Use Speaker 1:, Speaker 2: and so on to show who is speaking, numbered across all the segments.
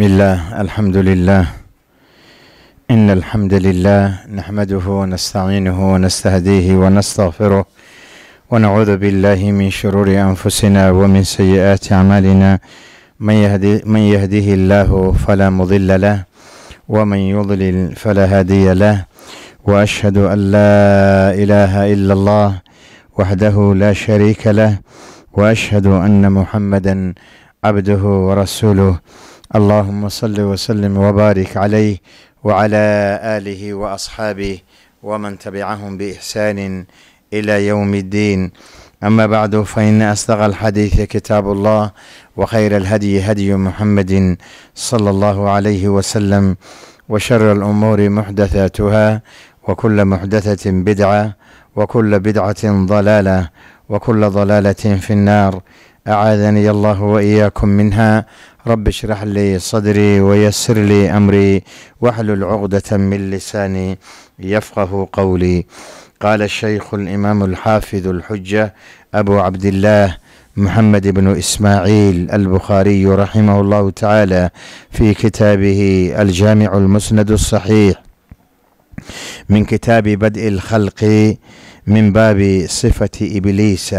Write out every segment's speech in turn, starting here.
Speaker 1: بسم الله الحمد لله إن الحمد لله نحمده ونستعينه ونستهديه ونستغفره ونعوذ بالله من شرور أنفسنا ومن سيئات أعمالنا من, يهدي من يهديه الله فلا مضل له ومن يضلل فلا هادي له وأشهد أن لا إله إلا الله وحده لا شريك له وأشهد أن محمدا عبده ورسوله اللهم صل وسلم وبارك عليه وعلى اله واصحابه ومن تبعهم باحسان الى يوم الدين اما بعد فان اصدق الحديث كتاب الله وخير الهدي هدي محمد صلى الله عليه وسلم وشر الامور محدثاتها وكل محدثه بدعه وكل بدعه ضلاله وكل ضلاله في النار أعاذني الله وإياكم منها رب اشرح لي صدري ويسر لي أمري واحلل عقدة من لساني يفقه قولي قال الشيخ الإمام الحافظ الحجة أبو عبد الله محمد بن إسماعيل البخاري رحمه الله تعالى في كتابه الجامع المسند الصحيح من كتاب بدء الخلق من باب صفة إبليس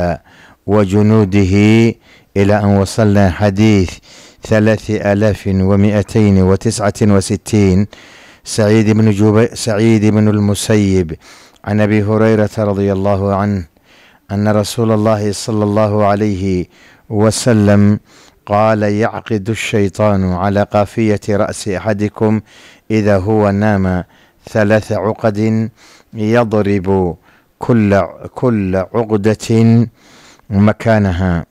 Speaker 1: وجنوده إلى أن وصلنا حديث ثلاث آلاف ومئتين وتسعة وستين سعيد بن جبي سعيد بن المسيب عن أبي هريرة رضي الله عنه أن رسول الله صلى الله عليه وسلم قال يعقد الشيطان على قافية رأس أحدكم إذا هو نام ثلاث عقد يضرب كل كل عقدة مكانها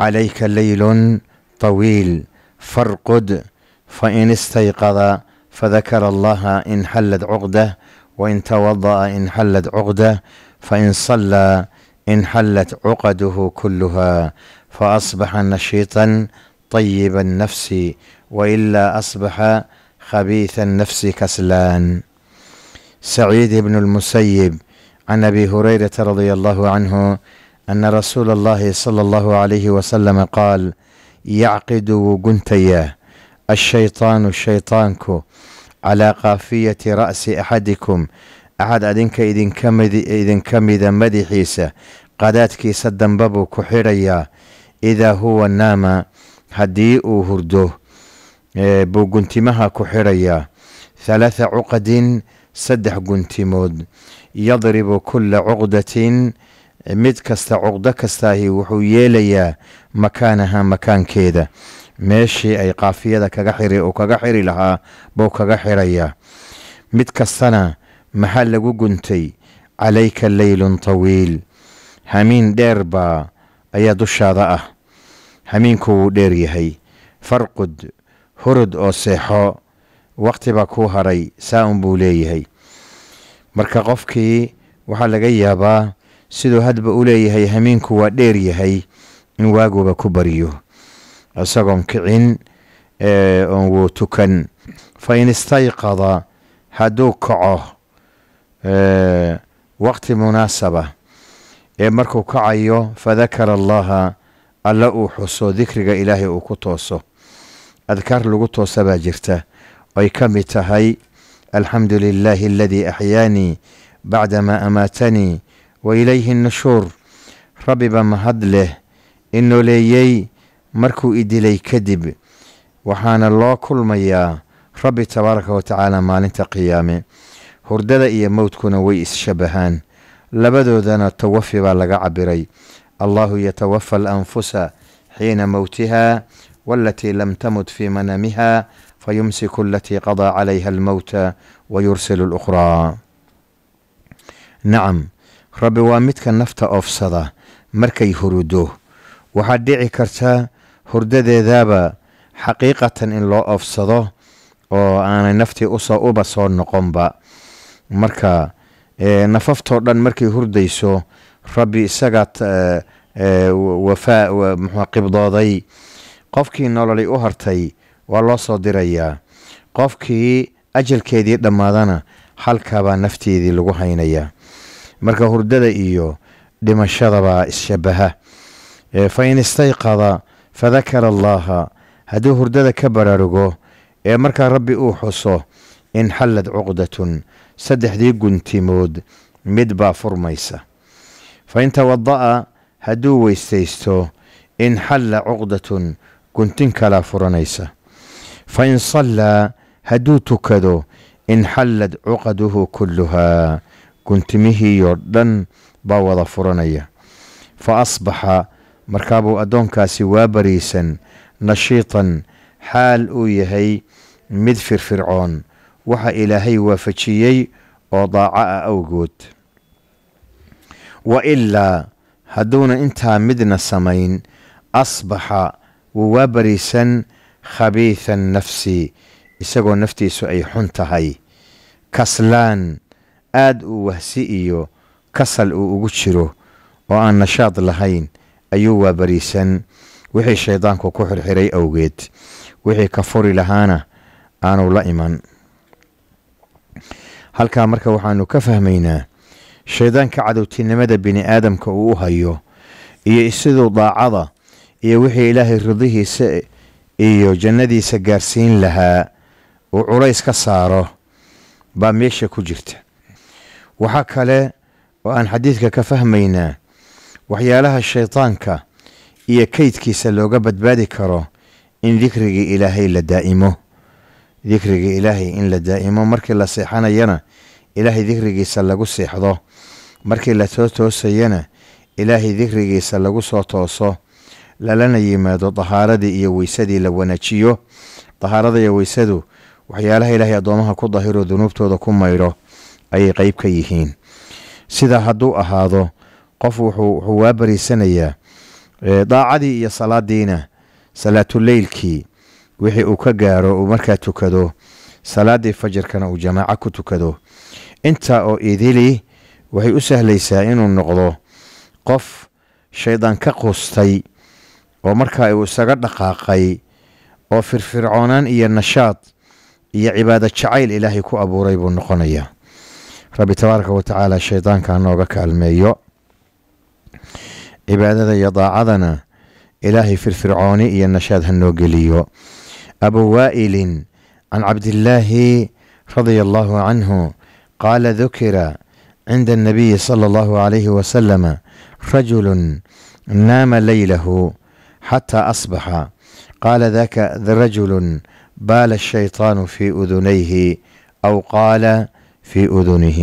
Speaker 1: عليك ليل طويل فارقد فإن استيقظ فذكر الله إن حلت عقده وإن توضأ إن حلت عقده فإن صلى إن حلت عقده كلها فأصبح نشيطا طيب النفس وإلا أصبح خبيث النفس كسلان سعيد بن المسيب عن ابي هريره رضي الله عنه ان رسول الله صلى الله عليه وسلم قال يعقد جنتياه الشيطان شيطانك على قافيه راس احدكم axad adinka idinka mida madaxiisa qadaadkiisa dambe buu ku xidhayaa idaa huwa naama haddii uu hurdo buu guntimaha ku xidhayaa halaatha cuqadin saddex guntimood yadribu kulla cuqdatin mid kasta cuqdo kastaahi wuxuu yeelayaa makaanaha makaankeeda meeshii ay qaafiyada kaga xiri uu kaga xiri lahaa buu kaga xirayaa mid kastana maxaa lagu guntay calayka leylun tawiil hamiin dheer baa ayaa dushaada ah hamiinku wuu dheer yahay farqud hurud oo seexo wakhti baa kuu haray saa un buu leeyahay marka qofkii waxaa laga yaabaa siduu hadba u leeyahay hamiinku waa dheer yahay in waaguba ku baryo isagoon kicin oon wuu tukan fa in istayqada hadduu kaco waqti munaasaba ee markuu kacayo fadakara allaha alla uu xuso dikriga ilaahay uu ku tooso adkaar lagu toosa baa jirta ay ka mid tahay الحمد لله الذي أحياني بعدما أماتني وإليه النشور rabiba ma had leh inooleeyey markuu i dilay kadib waxaana loo kulmayaa rabbi tabaaraka wa tacaala maalinta qiyaame hurdada iyo mowdkuna way isshabahaan labadoodana tawafi baa laga cabiray allaahu yatawafa alanfusa xiina mowtihaa waalatii lam tamut fii manamihaa فيمسك التي قضى عليها الموت ويرسل الأخرى nacam rabbi waa midka nafta oofsada markay hurudo waxaad dhici karta hurdadeedaaba xaqiiqatan in loo oofsado oo aanay naftii usoo uba soo noqonba marka nafaftoo dhan markay hurdayso rabbi isagaad wafaa muxua qibdooday qofkii nololay u hartay waa loo soo dirayaa qofkii ajalkeedii dhammaadana halkaabaa nafteedii lagu haynayaa marka hurdada iyo dhimashadabaa isshabaha fa in istayqada fadakara allaaha hadduu hurdada ka baraarugo ee markaa rabbi uu xuso in xallad cuqdatun saddexdii guntimood mid baa furmaysa fa in tawada'a hadduu weystaysto in xalla cuqdatun guntin kalaa furanaysa fain sallaa hadduu tukado inxallad cuqaduhu kulluhaa guntimihiyoo dhan baa wada furanaya fa asbaxa markaabuu addoonkaasi waa bariisan nashiitan xaal uu yahay mid firfircoon waxa ilaahay waafajiyey oo daaco ah awgood wa ilaa hadduuna intaa midna samayn asbaxa wuu waa bariisan khabiitha nafsi isagoo naftiisu ay xun tahay kaslaan aad uu wahsi iyo kasal uu ugu jiro oo aan nashaad lahayn ayuu waabariisan wixii shaydaanku ku xirxiray awgeed wixii ka furi lahaana aanu la iman halkaa marka waxaanu ka fahmaynaa shaydaanka cadowtinimada bini aadamka uu u hayo iyo siduu daacada iyo wixii ilaahay ridihiisa iyo jannadiisa gaarsiin lahaa uu culays ka saaro baa meesha ku jirta waxaa kale oo aan xadiidka ka fahmaynaa waxyaalaha shaydaanka iyo kaydkiisa looga badbaadi karo in dikrigii ilaahay la daa'imo dikrigii ilaahay in la daa'imo markii la seexanayana ilaahay dikrigiisa lagu seexdo markii la soo toosayana ilaahay dikrigiisa lagu soo tooso lalana yimaado dahaaradii iyo weysadii la wanaajiyo dahaarada iyo weysadu waxyaalaha ilaahay addoomaha ku dahiro dunuubtooda ku mayro ayay qeyb ka yihiin sida hadduu ahaado qof wuxuu waa daacadii iyo salaadiina salaatuleylkii wixii uu ka gaaro uu markaa tukado salaadii fajirkana uu jamaaco ku tukado intaa oo idili waxay u sahlaysaa inuu noqdo qof shaydaan ka quustay oo markaa uu isaga dhaqaaqay oo firfircoonaan iyo nashaad iyo cibaado jacayl ilaahay ku abuuray buu noqonayaa rabbi tabaaraka watacaala shaydaanka hanooga kaalmeeyo cibaadada iyo daacadana ilaahay firfircooni iyo nashaad ha noo geliyo abu waa'ilin can cabdillaahi radia allaahu canhu qaala dukira cinda annabiyi sala allahu calayhi wasalama rajulun naama leylahu حتى أصبح قال ذاك رجل بال الشيطان في أذنيه أو قال في أذنه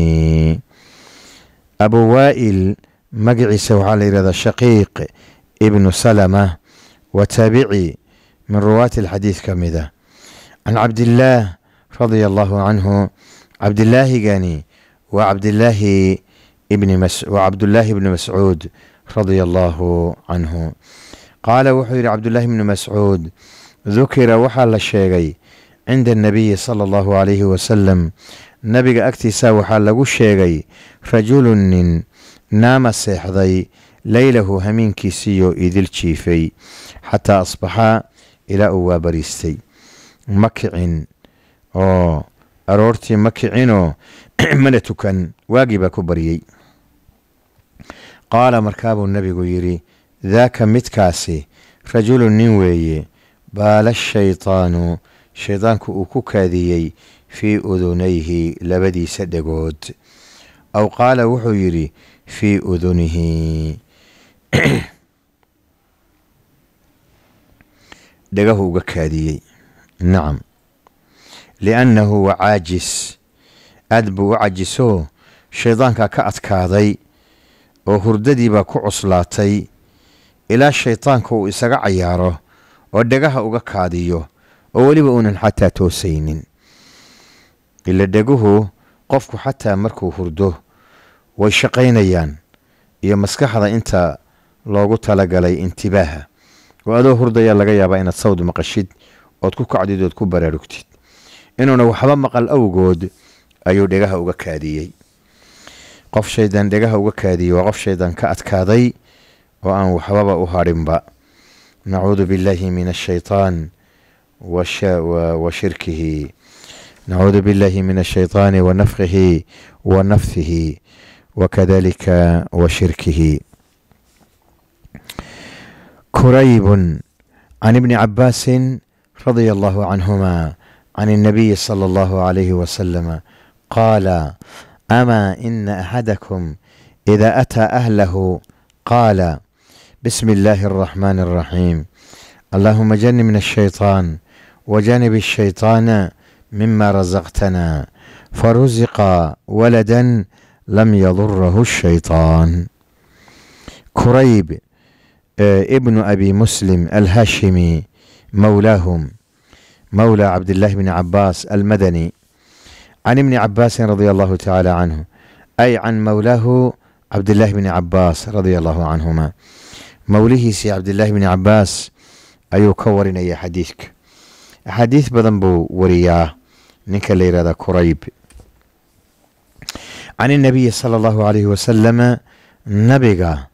Speaker 1: أبو وائل مقعس على رضا شقيق ابن سلمة وتابعي من رواة الحديث كمذا عن عبد الله رضي الله عنه عبد الله جاني وعبد الله ابن مس وعبد الله بن مسعود رضي الله عنه qaala wuxuu yidhi cabdullaahi bnu mascuud dukira waxaa la sheegay cinda annabiyi sala allahu calayhi wasalam nabiga agtiisaa waxaa lagu sheegay rajulun nin naama seexday leylahu hamiinkiisiiyo idil jiifay xataa asbaxaa ilaa uu waa bariistay ma kicin oo aroortii ma kicinoo mana tukan waagii baa ku baryey qaala markaabuu nabigu yidhi daaka midkaasi rajulu nin weeye baala shaytaanu shaydaanku uu ku kaadiyey fii udunayhi labadiisa dhegood aw qaala wuxuu yidhi fii udunihi dhegahu uga kaadiyey nacam liannahu wa caajis aad buu u cajisoo shaydaankaa ka adkaaday oo hurdadiibaa ku cuslaatay ilaa shaytaanka uu isaga cayaaro oo dhegaha uga kaadiyo oo weliba uunan xataa toosaynin ila dheguhu qofku xataa markuu hurdo way shaqaynayaan iyo maskaxda inta loogu talagalay intibaaha oo adoo hurdaya laga yaabaa inaad sawd maqashid ood ku kacdid ood ku baraarugtid inuuna waxba maqal awgood ayuu dhegaha uga kaadiyey qof shaydaan dhegaha uga kaadiyey waa qof shaydaan ka adkaaday وأن وحبابا أهارمبا نعوذ بالله من الشيطان وش وشركه نعوذ بالله من الشيطان ونفخه ونفثه وكذلك وشركه كريب عن ابن عباس رضي الله عنهما عن النبي صلى الله عليه وسلم قال أما إن أحدكم إذا أتى أهله قال بسم الله الرحمن الرحيم اللهم جن من الشيطان وجنب الشيطان مما رزقتنا فرزق ولدا لم يضره الشيطان كريب ابن أبي مسلم الهاشمي مولاهم مولى عبد الله بن عباس المدني عن ابن عباس رضي الله تعالى عنه أي عن مولاه عبد الله بن عباس رضي الله عنهما mawlihiisii cabdilaahi bni cabaas ayuu ka warinaya xadiidka axaadiis badan buu wariyaa ninka la yirahda kurayb can inabiyi sala allahu calayhi wasalama nabiga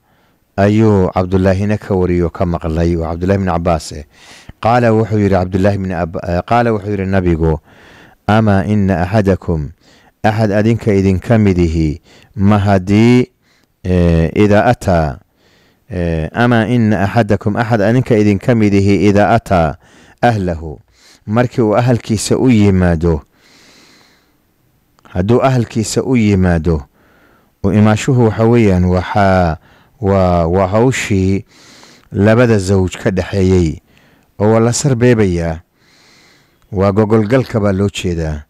Speaker 1: ayuu cabdulaahina ka wariyo ka maqlay oo cabdullahi bni cabaas eh qaala wuxuu yihi cabdulaahi bn eh, qaala wuxuu yihi nabigu ama ina axadakum axad adinka idinka midihi ma haddii eh, idaa ataa Eh, amaa ina axadakum axad adinka idinka midihi idaa ataa ahlahu markii uu ahalkiisa u yimaado hadduu ahalkiisa u yimaado imaashuhu waxa weeyaan waxaa waa waa hawshii labada zawj ka dhexeeyey oo waa la sar beebayaa waa gogolgalka baa loo jeedaa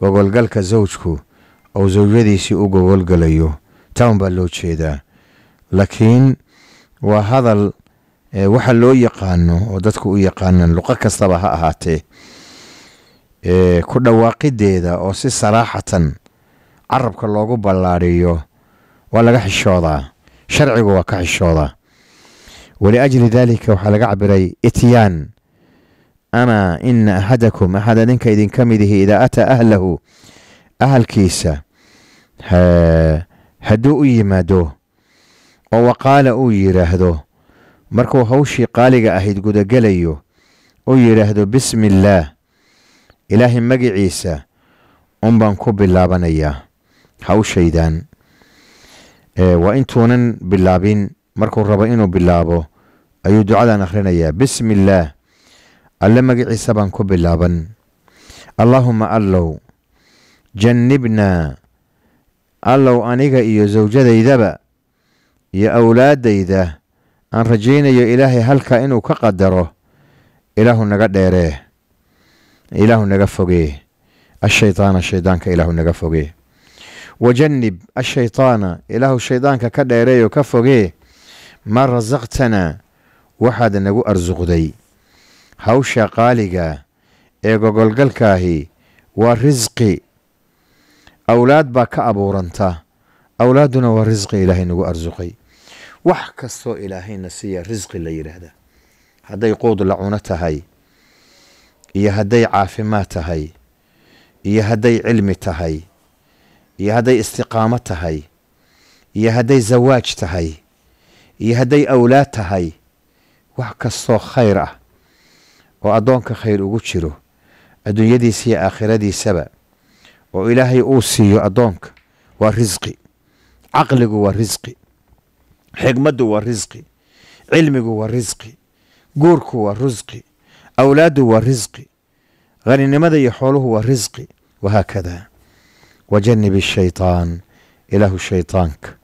Speaker 1: gogolgalka zawjku oo zawjadiisii u gogolgalayo town baa loo jeedaa laakiin waa hadal waxa loo yaqaano oo dadku u yaqaanaan luqo kastaba ha ahaatee ku dhawaaqideeda oo si saraaxatan carabka loogu ballaariyo waa laga xishoodaa sharcigu waa ka xishoodaa waliajli dalika waxaa laga cabiray ityaan ama ina ahadakum axad adinka idinka midihi idaa ataa ahlahu ahalkiisa hadduu u yimaado oo waqaala uu yidhaahdo markuu hawshii qaaliga ahayd gudagelayo uu yidhaahdo bismi illaah ilaahay magiciisa un baan ku bilaabanayaa hawshaydan waa intuunan bilaabin markuu rabo inuu bilaabo ayuu ducadan akhrinayaa bismi illaah alle magiciisa baan ku bilaaban allaahuma allow jannibnaa allow aniga iyo sawjadeydaba iyo awlaaddayda aan rajaynayo ilaahay halkaa inuu ka qadaro ilaahu naga dheeree ilaahu naga fogee ashaydaana shaydaanka ilaahu naga fogee wajannib ashaydaana ilaahu shaydaanka ka dheereeyoo ka fogee maa rasaqtana waxaad nagu arsuqday hawsha qaaliga ee gogolgalkaahi waa risqi awlaad baa ka abuuranta awlaadduna waa risqi ilaahay nagu arsuqay wax kastoo ilaahayna siiya risqi la yidhaahdaa hadday quud lacuno tahay iyo hadday caafimaad tahay iyo hadday cilmi tahay iyo hadday istiqaamo tahay iyo hadday zawaaj tahay iyo hadday awlaad tahay wax kastoo khayr ah oo addoonka khayr ugu jiro adduunyadiisa iyo aakhiradiisaba oo ilaahay uu siiyo addoonka waa risqi caqligu waa risqi xigmaddu waa risqi cilmigu waa risqi guurku waa risqi awlaaddu waa risqi haninimada iyo xooluhu waa risqi wahaakada wajanibi shaytaan ilaahu shaytaanka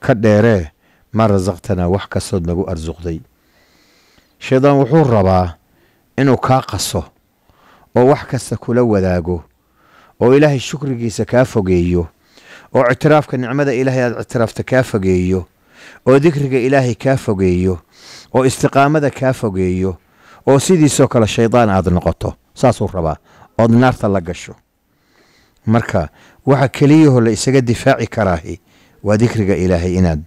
Speaker 1: ka dheeree ma rasaqtanaa wax kastood nagu arsuqday shaydaan wuxuu rabaa inuu kaa qaso oo wax kasta kula wadaago oo ilaahay shukrigiisa kaa fogeeyo oo ictiraafka nicmada ilaahay aad ictiraafta kaa fogeeyo oo dikriga ilaahay kaa fogeeyo oo istiqaamada kaa fogeeyo oo sidiisoo kale shaydaan aad noqoto saasuu rabaa ood naarta la gasho marka waxa keliyaho la isaga difaaci karaahi waa dikriga ilaahay inaad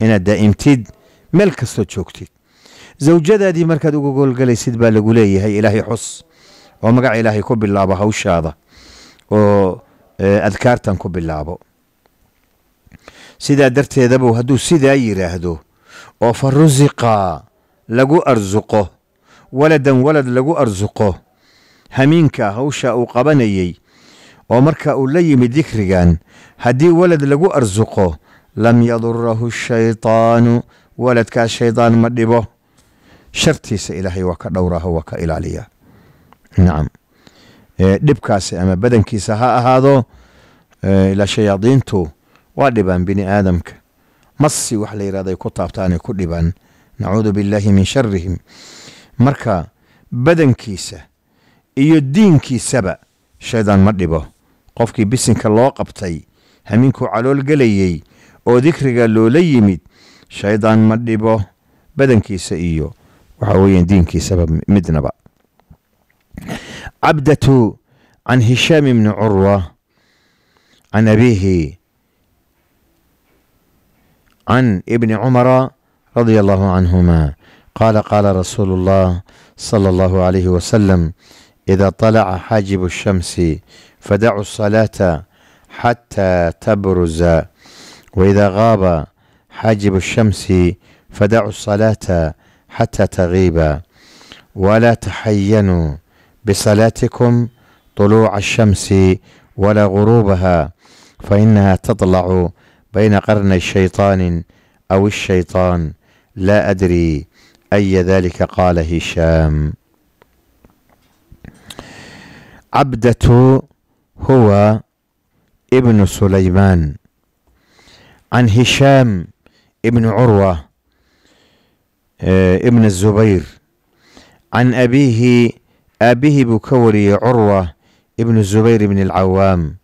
Speaker 1: inaad daa'imtid meel kastoo joogtid zawjadaadii markaad uga golgalaysid baa lagu leeyahay ilaahay xus oo magaca ilaahay ku bilaabo hawshaada oo eh, adkaartan ku bilaabo sidaa darteedabuu hadduu sidaa yidhaahdo oo fa rusiqa lagu arsuqo waladan walad lagu arsuqo hamiinka hawsha uu qabanayey oo marka uu la yimid dikrigan haddii walad lagu arsuqo lam yadurahu shaydaanu waladkaas shaydaan ma dhibo shartiisa ilaahay waa ka dhowraaho waa ka ilaaliya nacam dhibkaasi ama badankiisa ha ahaado ilaa shayaadiintu waa dhibaan bini aadamka masi wax la yidhahday ku taabtaanay ku dhibaan nacuudu billaahi min sharihim marka badankiisa iyo diinkiisaba shaydaan ma dhibo qofkii bisinka loo qabtay hamiinkuu calool gelayey oo dikriga loola yimid shaydaan ma dhibo badankiisa iyo waxa weya diinkiisaba midnaba cabdatu can hishaam ibni curwa can abiihi عن ابن عمر رضي الله عنهما قال قال رسول الله صلى الله عليه وسلم إذا طلع حاجب الشمس فدعوا الصلاة حتى تبرز وإذا غاب حاجب الشمس فدعوا الصلاة حتى تغيب ولا تحينوا بصلاتكم طلوع الشمس ولا غروبها فإنها تطلع بين قرني شيطان أو الشيطان لا أدري أي ذلك قال هشام عبدة هو ابن سليمان عن هشام ابن عروة آه، ابن الزبير عن أبيه أبيه بكوري عروة ابن الزبير بن العوام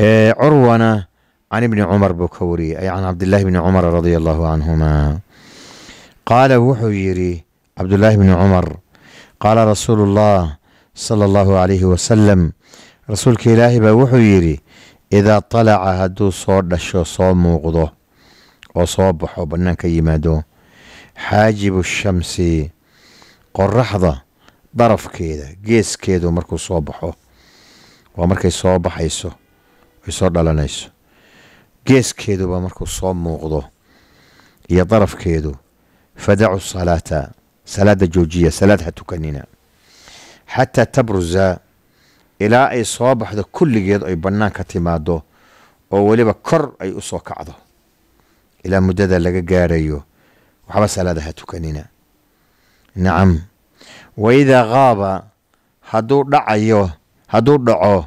Speaker 1: آه، عروة can ibni cumar buu ka wariyey ay can cabdilaahi bni cumar radia allahu canhumaa qaala wuxuu yidhi cabdulaahi bni cumar qaala rasuulu ullah sala allahu calayhi wasalam rasuulka ilaahi baa wuxuu yidhi idaa talaca hadduu soo dhasho soo muuqdo oo soo baxo bannaan ka yimaado xaajibu shamsi qoraxda darafkeeda geeskeedu markuu soo baxo waa markay soo baxayso ay soo dhalanayso geeskeeduba markuu soo muuqdo iyo darafkeedu fadacu salaata salaada joojiya salaad ha tukanina xataa tabrusa ilaa ay soo baxdo kulligeed ay bannaanka timaado oo weliba kor ay usoo kacdo ilaa muddada laga gaarayo waxba salaada ha tukanina nacam wa idaa haaba hadduu dhacayo hadduu dhaco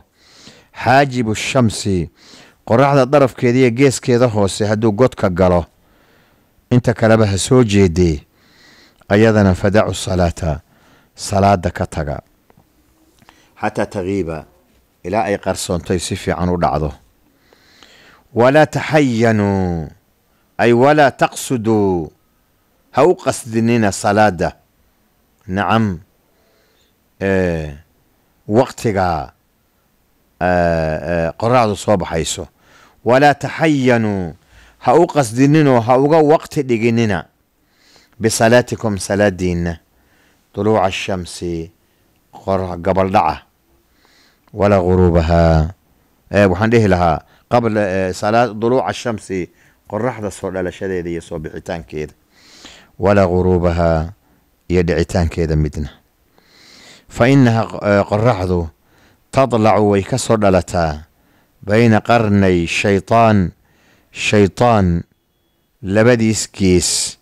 Speaker 1: xaajibu shamsi qoraxda darafkeeda iyo geeskeeda hoose hadduu godka galo inta kaleba ha soo jeedee ayadana fadacu salaata salaada ka taga xataa tagiiba ilaa ay qarsoontay si fiican u dhacdo walaa taxayanuu ay walaa taqsuduu ha u qasdinina salaada nacam waqtigaa qoraxdu soo baxayso walaa taxayanuu ha u qasdininoo ha uga waqti dhiginina bisalaatikum salaadiinna duluuca ashamsi gabaldhaca wala guruubahaa waxaan dhihi lahaa duluuca ashamsi qoraxda soo dhalashadeeda iyo soo bixitaankeeda wala guruubahaa iyo dhicitaankeeda midna fa inaha qoraxdu tadlacu way ka soo dhalataa bayna qarnay shaytaan shaytaan labadiis gees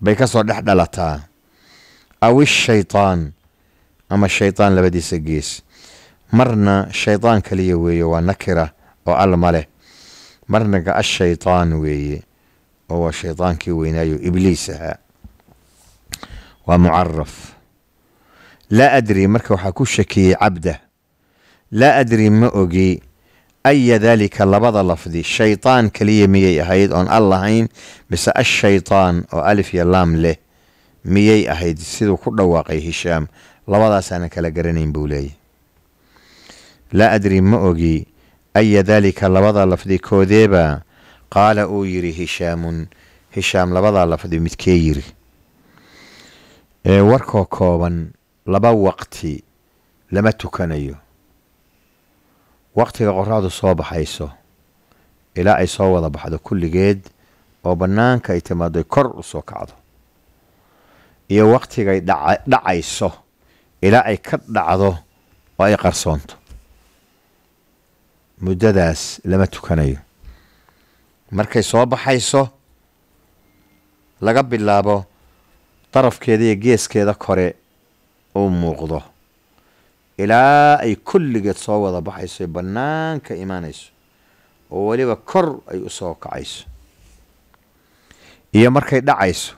Speaker 1: bay ka soo dhex dhalataa awish shaytaan ama shaytaan labadiisa gees marna shaytaan kaliya weeye waa nakira oo alma leh marna ga-ashaytaan weeye oo waa shaydaankii weynaayo ibliis ahaa waa mucaraf laa adri marka waxaa ku shakiyey cabda laa adri ma ogi aya dalika labada lafdi shaytaan kaliya miyay ahayd oon al lahayn mise ashaytaan oo alif iyo laam leh miyay ahayd siduu ku dhawaaqay hishaam labadaasaanan kala garanayn buu leeyay laa adri ma ogi aya daalika labada lafdi koodeeba qaala uu yiri hishaamun hishaam labadaa lafdi midkee yiri ee warkoo kooban laba waqti lama tukanayo waqtiga qorraxdu soo baxayso ilaa ay soo wada baxdo kulligeed oo bannaanka ay timaadoy kor u soo kacdo iyo wakhtigay dhacayso ilaa ay ka dhacdo oo ay qarsoonto muddadaas lama tukanayo markay soo baxayso laga bilaabo darafkeeda iyo geeskeeda kore uu muuqdo ilaa ay kulligeed soo wada baxayso bannaanka imaanayso oo weliba kor ay u soo kacayso iyo markay dhacayso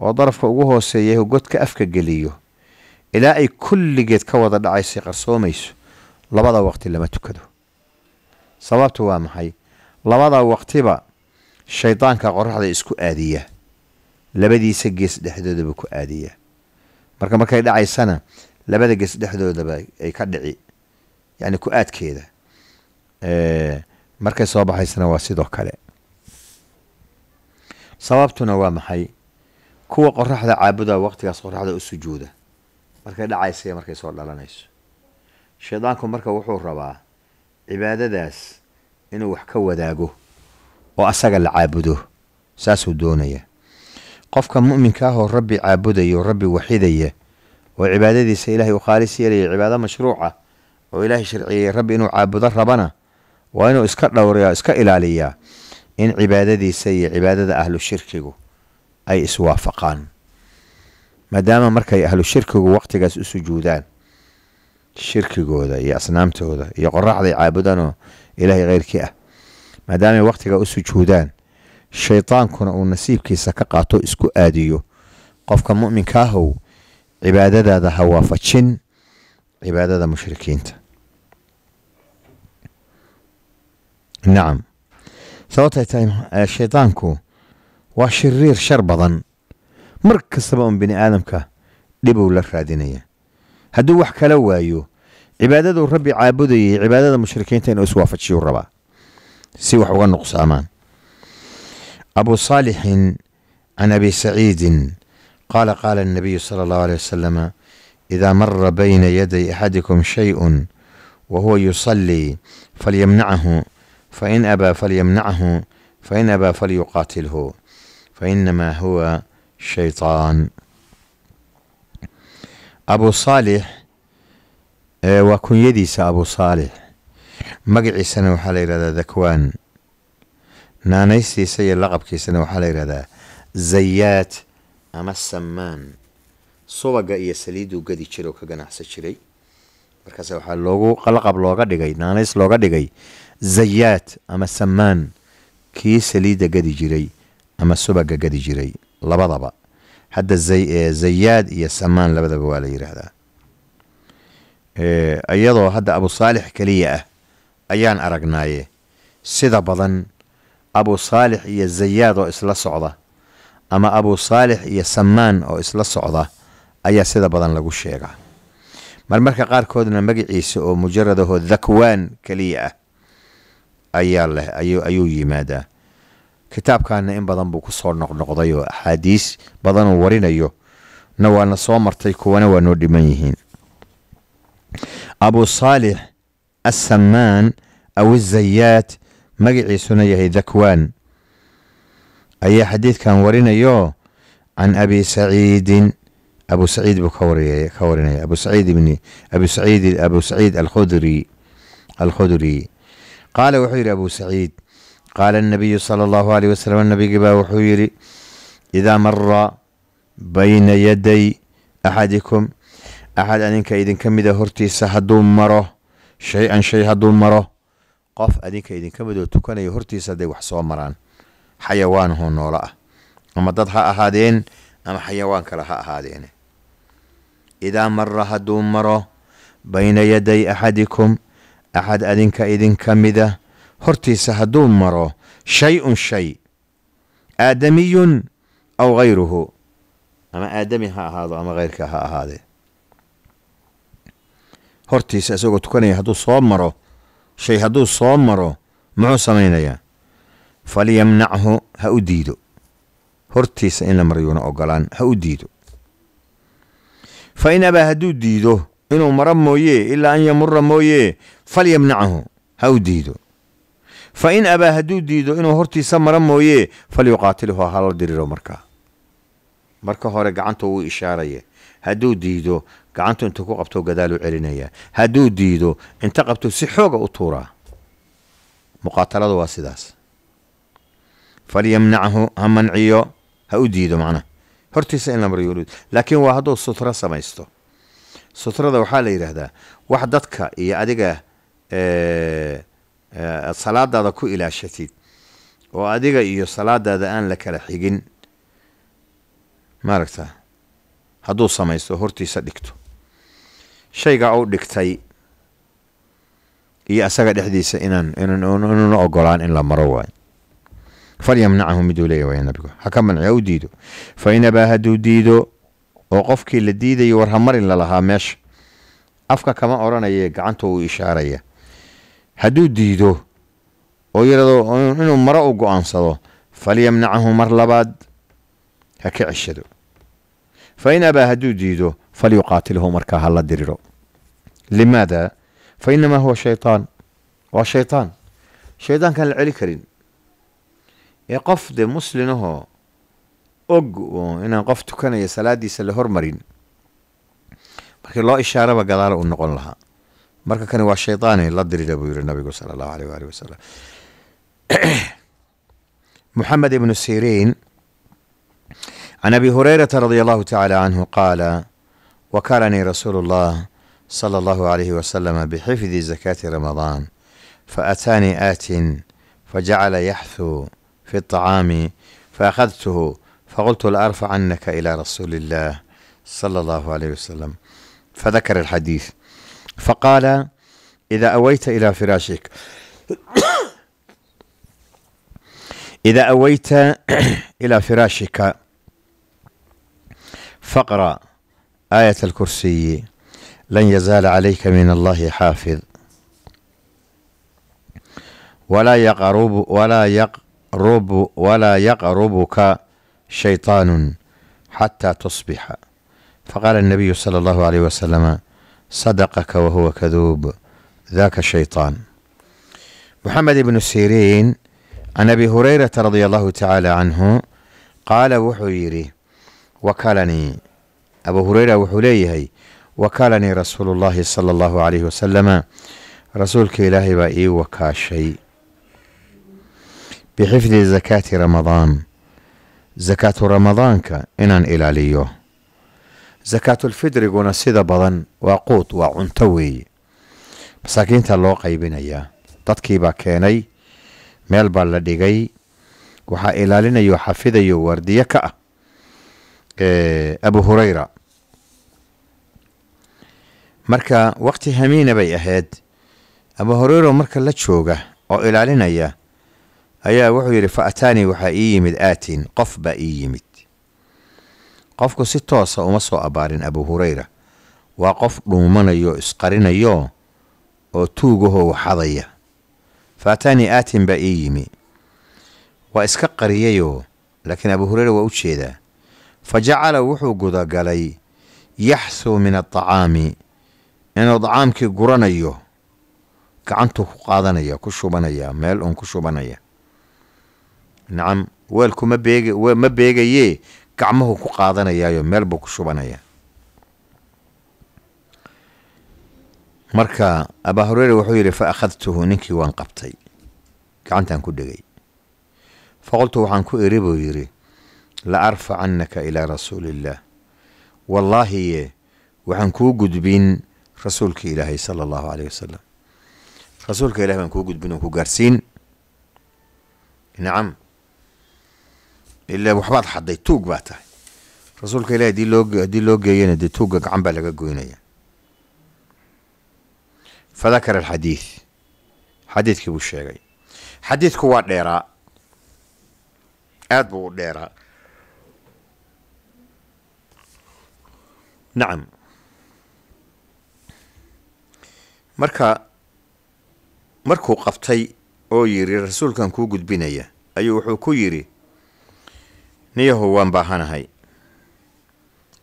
Speaker 1: oo darafka ugu hooseeya godka afka geliyo ilaa ay kulligeed ka wada dhacayso qarsoomayso labada waqti lama tukado sababtu waa maxay labada waqtiba shaydaanka qoraxda isku aadiya labadiisa gees dhexdoodaba ku aadiya marka markay dhacaysana labada ges dhexdoodaba ay ka dhici yani ku-aadkeeda markay soo baxaysana waa sidoo kale sababtuna waa maxay kuwa qoraxda caabuda waqtigaas qoraxda u sujuuda markay dhacaysa markay soo dhalanayso shaydaanku marka wuxuu rabaa cibaadadaas inuu wax ka wadaago oo asaga la caabudo saasuu doonaya qofka mu'minka ahoo rabbi caabudayo rabbi waxidaya oo cibaadadiisa ilaahay u khaalis yeelaya cibaado mashruuca ah oo ilaahay sharciyeyey rabbi inuu caabudo rabana waa inuu iska dhowriyaa iska ilaaliyaa in cibaadadiisa iyo cibaadada ahlu shirkigu ay iswaafaqaan maadaama markay ahlu waqtigaas u shirkigooda iyo asnaamtooda iyo qoraxday caabudanoo ilaahay kheyrkii ah maadaamay waqtiga usujuudaan sujuudaan shaydaankuna uu nasiibkiisa ka qaato isku aadiyo qofka mu'minka cibaadadaada ha waafajin cibaadada mushrikiinta nacam sababtay tahay eh, shaydaanku waa shiriir shar badan mar kastaba un bini aadamka dhibuu la raadinaya hadduu wax kala waayo cibaadaduu rabbi caabudayay cibaadada mushrikiinta inuu iswaafajiyu rabaa si wax uga nuqsaamaan abu saalixin can abi saciidin قال قال النبي صلى الله عليه وسلم إذا مر بين يدي أحدكم شيء وهو يصلي فليمنعه فإن أبى فليمنعه فإن أبى فليقاتله فإنما هو شيطان أبو صالح آه، وكن يديس أبو صالح مقعيسنا waxaa la yidhahdaa dakwaan naanaystiisa iyo laqabkiisana waxaa la yidhahdaa زيات ama samaan subaga iyo saliiduu gadi jiro ka ganacsan jiray markaas waxaa loogu qalaqab looga dhigay naanays looga dhigay zayaat ama samaan kii saliidda gadi jiray ama subaga gadi jiray labadaba hadda eh, zayaad iyo samaan labadaba waa la yidhaahdaa iyadoo eh, hadda abusaalix keliya ah ayaan aragnaaye sida badan saalix iyo zayaad oo isla socda ama abuu saalix iyo samaan oo isla socda ayaa sida badan lagu sheegaa marmarka qaarkoodna magiciisa oo mujaradaho dhakwaan keliya ah ayaa leh ayuu yimaadaa kitaabkaana in badan buu kusoo noqnoqday oo axaadiis badanuu warinayo na waana soo martay kuwana waa noo dhiman yihiin abuu saalix assamaan aw izayaat magaciisuna yahay dhakwaan ayaa xadiidkan warinayo can abi saciidin abu saciid buu ka warinaya abu saciid ibni abu saciid abu saciid alkhudri alkhudri qaala wuxuu yidhi abu saciid qaala anabiyu sala allahu aleyh wasalam nabigi baa wuxuu yidhi idaa mara bayna yaday axadikum axad adinka idinka mida hortiisa hadduu maro shay-an shay hadduu maro qof adinka idinka midoo tukanayo hortiisa hadday wax soo maraan xayawaanahoo noolo ah ama dad ha ahaadeen ama xayawaan kale ha ahaadeen idaa mara hadduu maro bayna yaday axadikum axad adinka idinka mida ah. hortiisa hadduu maro shay-un shay aadamiyun aw hayruhu ama aadami ha ahaado ama heyrka ha ahaadee hortiisa isagoo tukanaya hadduu soo maro shay hadduu soo maro muxuu samaynayaa falyamnachu ha u diido hortiisa in la maryuuna ogolaan ha u diido fa in abaa hadduu diido inuu mara mooye ilaa an yamura mooye falyamnachu ha u diido fa in abaa hadduu diido inuu hortiisa mara mooye falyuqaatilhu hala diriro markaa marka hore gacanta wuu ishaaraya hadduu diido gacantu intuu ku qabto gadaaluu celinayaa hadduu diido inta qabto si xooga u tuuraa muqaataladu waa sidaas falyamnachu ha manciyo ha u diido macnaha hortiisa in la maryo laakiin waa hadduu sutro samaysto sutrada waxaa la yidhaahdaa wax dadka iyo adiga salaadaada ku ilaashatid oo adiga iyo salaadaada aan la kala xigin maaragta hadduu samaysto hortiisa dhigto shayga uu dhigtay iyo asaga dhexdiisa inaan inuuna ogolaan in la maro waayo falyamnachu miduu leeyahy nabigu haka manciya u diido fa in abaa hadduu diido oo qofkii la diidayo war hamarin lalahaa meesha afka kama odhanaya gacanta uu ishaaraya hadduu diido oo yirado inuu maro u go-aansado falyamnacahu mar labaad ha ka ceshado fa in abaa hadduu diido falyuqaatilhu markaa ha la diriro limaada fa inamaa huwa shaytaan waa shaytaan shaydaankaan la celi karin يقف دي مسلنه اوغ وانا قفت كان يا سلادي سل هرمرين بك لا اشاره بقدر ان نقول لها مرك كان هو الشيطان لا دري ابو النبي صلى الله عليه واله وسلم محمد بن سيرين عن ابي هريره رضي الله تعالى عنه قال وكرني رسول الله صلى الله عليه وسلم بحفظ زكاه رمضان فاتاني ات فجعل يحثو في الطعام فأخذته فقلت لأرفعنك إلى رسول الله صلى الله عليه وسلم فذكر الحديث فقال إذا أويت إلى فراشك إذا أويت إلى فراشك فاقرأ آية الكرسي لن يزال عليك من الله حافظ ولا يقرب ولا يق يقرب ولا يقربك شيطان حتى تصبح فقال النبي صلى الله عليه وسلم صدقك وهو كذوب ذاك شيطان محمد بن سيرين عن أبي هريرة رضي الله تعالى عنه قال وحيري وكلني أبو هريرة وحليه وكلني رسول الله صلى الله عليه وسلم رسول إلهي بأي وكاشي bixifdi zakaati ramadaan sakaatu ramadaanka inaan ilaaliyo sakaatulfidriguna sida badan waa quud waa cunto weeye masaakiinta loo qaybinayaa dadkiibaa keenay meel baa la dhigay waxaa ilaalinayo xafidayo waardiye ka ah abu hurayra marka waqti hamiina bay ahayd abu hureyra marka la jooga oo ilaalinaya ayaa wuxuu yidhi fa ataanii waxaa ii yimid aatin qof baa ii yimid qofku si toosa uma soo abaarin abu hurayra waa qof dhuumanayo isqarinayo oo tuugahoo waxadaya fa ataanii aatin baa ii yimi waa iska qariyayo laakiin abu hureyra waa u jeedaa fa jacala wuxuu gudagalay yaxsuu min adacaami inuu dacaamkii guranayo gacantuu ku qaadanaya ku shubanaya meel uun ku shubanaya nacam weelku ma beeg ma beegayee gacmuhu ku qaadanayaayo meel buu ku shubanayaa marka abaa hureyre wuxuu yidhi fa akhadtuhu ninkii waan qabtay gacantaan ku dhegay fa waxaan ku iri buu yidhi la arfacannaka ilaa rasuuli rasuuliillaah wallaahiye waxaan kuu gudbin rasuulka ilaahay sala allahu caleyh wasalam rasuulka ilahay baan kuu gudbin oo ku gaarsiin nacam ilaa waxbaad xadday tuug baa tahay rasuulka ilahi adii loo haddii loo geeyana dee tuugga gacan baa laga goynaya fadakara alxadiid xadiidkii buu sheegay xadiidku waa dheeraa aad buu u dheeraa nacam marka markuu qabtay oo yiri rasuulkan kuu gudbinaya ayuu wuxuu ku yiri niyahu waan baahanahay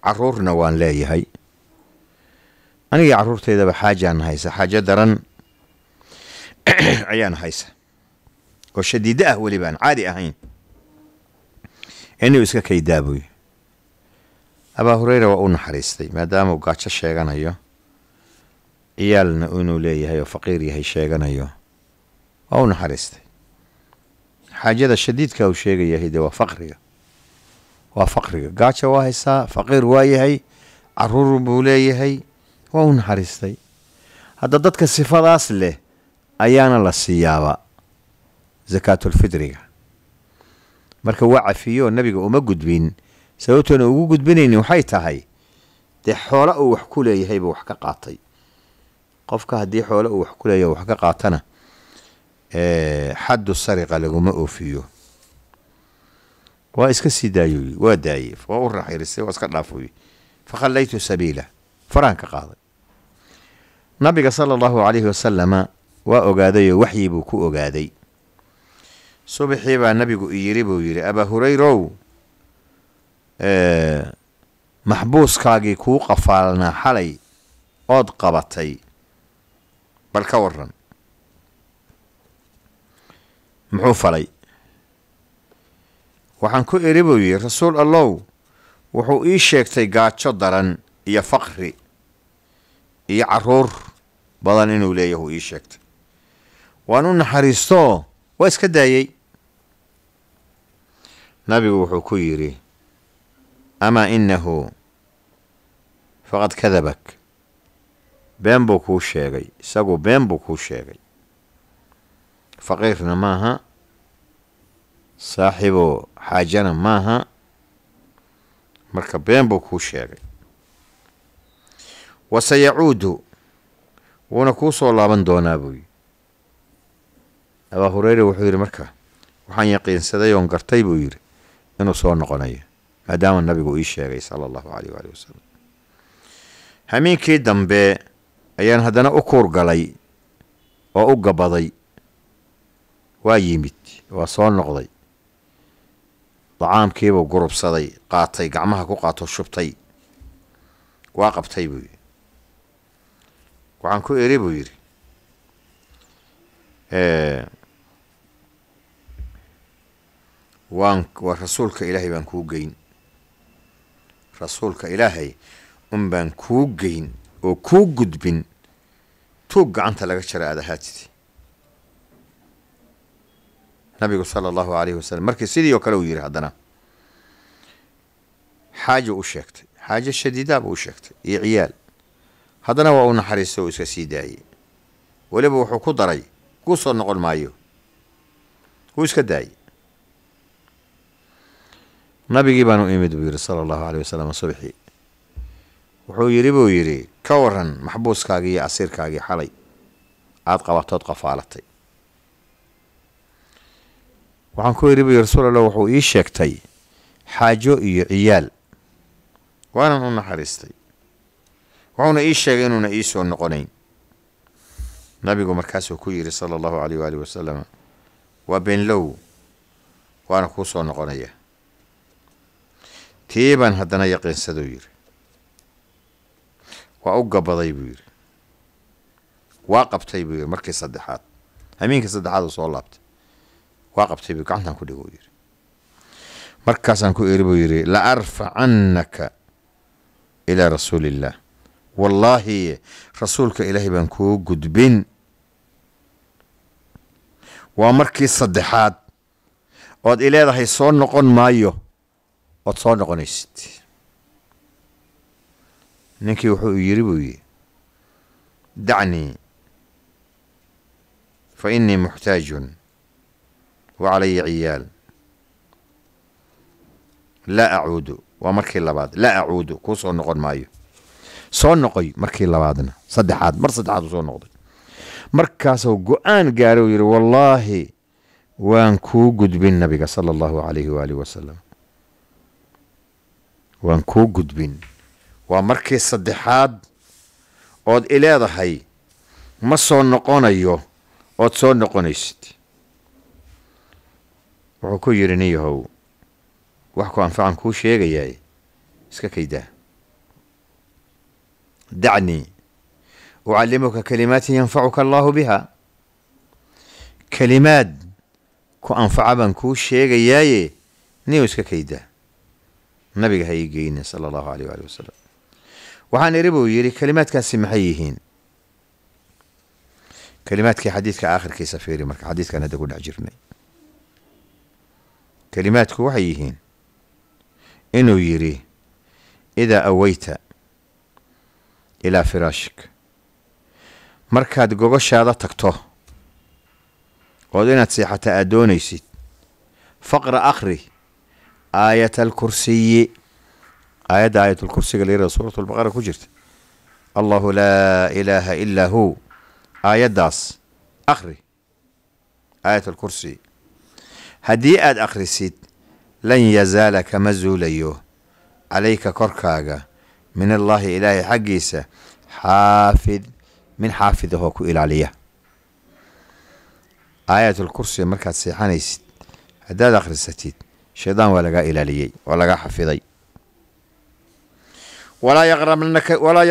Speaker 1: caruurna waan leeyahay anigii caruurteydaba xaajaan haysa xaajo daran ayaan haysa oo shadiiddo ah welibaan caadi ahayn inuu iska kaydaabuy abaa hureyra waa u naxariistay maadaama uu gaajo sheeganayo ciyaalna inuu leeyahay oo faqiir yahay sheeganayo waa u naxariistay xaajada shadiidka uu sheegayahayde waa faqriga waa faqriga gaajo waa haysaa faqiir waa yahay caruur buu leeyahay waa u naxariistay hadda dadka sifadaas leh ayaana la siiyaaba sakaatulfidriga marka waa cafiyo nabiga uma gudbin sababtoona ugu gudbinayni waxay tahay dee xoolo uu wax ku leeyahaybuu wax ka qaatay qofka haddii xoolo uu wax ku leeyahay wax ka qaatana xaddu sariqa laguma oofiyo waa iska sii daayoy waa daayey waa u raaxayrisay waa iska dhaafoyey fa khallaytu sabiila faraanka qaaday nabiga sala allahu calayhi wasalama waa ogaadayoo waxyii buu ku ogaaday subaxii baa nabigu iyiri buu yidhi abaa hurayrow maxbuuskaagii kuu qafaalnaa xalay ood qabatay bal ka waran muxuu falay waxaan ku idhi buu yidhi rasuul allow wuxuu ii sheegtay gaajo daran iyo faqri iyo caruur badan inuu leeyahu ii sheegtay waan u naxariistoo waa iska daayey nabigu wuxuu ku yidhi amaa innahu faqad kadabak been buu kuu sheegay isagu been buu kuu sheegay faqiirna maaha saaxiiboo xaajana maaha marka been buu kuu sheegay wase yacuudu wuuna kuu soo laaban doonaa buu yii abaa hureyre wuxuu yidhi marka waxaan yaqiinsaday oon gartay buu yidhi inuu soo noqonayo maadaama nabigu ii sheegay sala allahu caleyh waalih wasalam hamiinkii dambe ayaan haddana u kuurgalay oo u gabaday waa yimid waa soo noqday dacaamkiibuu gurubsaday qaatay gacmaha ku qaato shubtay waa qabtay buu yidhi waxaan ku eri buu yidhi waan waa rasuulka ilaahay baan kuu geyn rasuulka ilaahay un baan kuu geyn oo kuu gudbin tuug gacanta laga jara aad ahaatidi nabigu sala allahu aleyhi wasalam markii sidii oo kale uu yiri haddana xaajo u sheegtay xaajo shadiidaaba u sheegtay iyo ciyaal haddana waa u naxariistay oo iska sii daayey weliba wuxuu ku daray kuu soo noqon maayo wuu iska daayey nabigii baan u imid buu yiri sala allahu aleyh wasalam subxii wuxuu yiri buu yiri ka waran maxbuuskaagii iyo asiirkaagii xalay aada qabatood qafaalatay waxaan ku idhi buyi rasuul allah wuxuu ii sheegtay xaajo iyo ciyaal waanan u naxariistay wuxuuna ii sheegay inuuna ii soo noqonayn nabigu markaasuu ku yidhi sala allahu caleyh waaalih wasalam waa beenlow waana kuu soo noqonaya tii baan haddana yaqiinsaduu yidhi waa u gabaday buu yidhi waa qabtay buu yidhi markii saddexaad hamiinka saddexaad uu soo laabtay waa qabtay buu gacantan ku dhigo yiri markaasaan ku eri buu yiri la arfacannaka ilaa rasuuliillaah wallaahi rasuulka ilaahay baan kuu gudbin waa markii saddexaad ood ileedahay soo noqon maayo ood soo noqonaysid ninkii wuxuu yiri buu yidhi dacnii fa innii muxtaajun wacalaya ciyaal laa acuudu waa markii labaad laa acuudu kuu soo noqon maayo soo noqoy markii labaadna saddexaad mar saddexaad u soo noqday markaasuu go-aan gaaro yidhi wallaahi waan kuu gudbin nabiga sala allahu calayhi waalihi wasalam waan kuu gudbin waa markii saddexaad ood ileedahay ma soo noqonayo ood soo noqonaysid wuxuu ku yidhi nin wax ku anfacan kuu sheegayaa iska kaydaa dacnii ucallimuka kalimaatin yanfacuka allaahu biha kalimaad ku anfaca baan kuu sheegayaaye niyow iska kaydaa nabiga ha ii geyne sala allahu aleyh waali wasalam waxaan iri buu yidhi kalimaadkaasi maxay yihiin kalimaadkii xadiidka aakhirkiisa fiiri marka xadiidkan hadda ku dhex jirnay kelimaadku waxay yihiin inuu yidhi idaa awayta ilaa firaashik markaad gogoshaada tagto ood inaad seexata aad doonaysid faqra akhri aayat alkursiyi aayadda aayatulkursiga la yirada suuratu lbaqara ku jirta allahu laa ilaaha ilaa huu aayaddaas akhri aayat alkursi haddii aad akhrisid lan yazaala kama zuulayo calayka korkaaga min allaahi ilaahay xaggiisa xaafid min xaafid ahoo ku ilaaliya aayaatlkursiga markaad seexanaysid haddaad akhrisatid shaydaan waa lagaa ilaaliyey oo lagaa xafiday walaa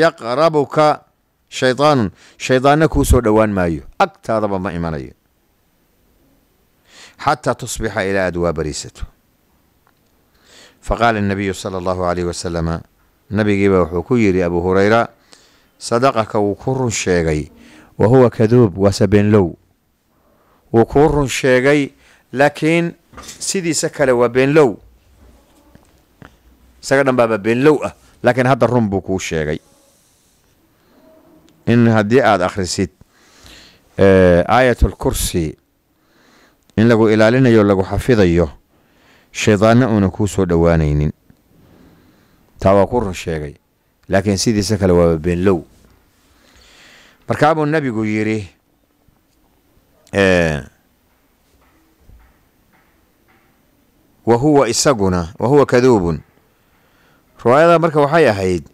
Speaker 1: yaqrabuka shaydaanun shaydaanna kuu soo dhowaan maayo agtaadaba ma imanayo حتى تصبح إلى أدوى بريسته فقال النبي صلى الله عليه وسلم نبي جيبا وحكيري أبو هريرة صدقك وكر الشيغي وهو كذوب وسبين لو وكر الشيغي لكن سيدي سكل وبين لو سكن بابا بين لو لكن هذا الرنبو كو الشيغي إن هدي آد أخرسيت آية الكرسي in lagu ilaalinayo lagu xafidayo shaydaanna uuna kuu soo dhowaanaynin taa waa ku run sheegay laakiin sidiisa kale waaba beenlow markaabuu nabigu yiri yidhi wa huwa isaguna wa huwa kaduubun riwaayada marka waxay ahayd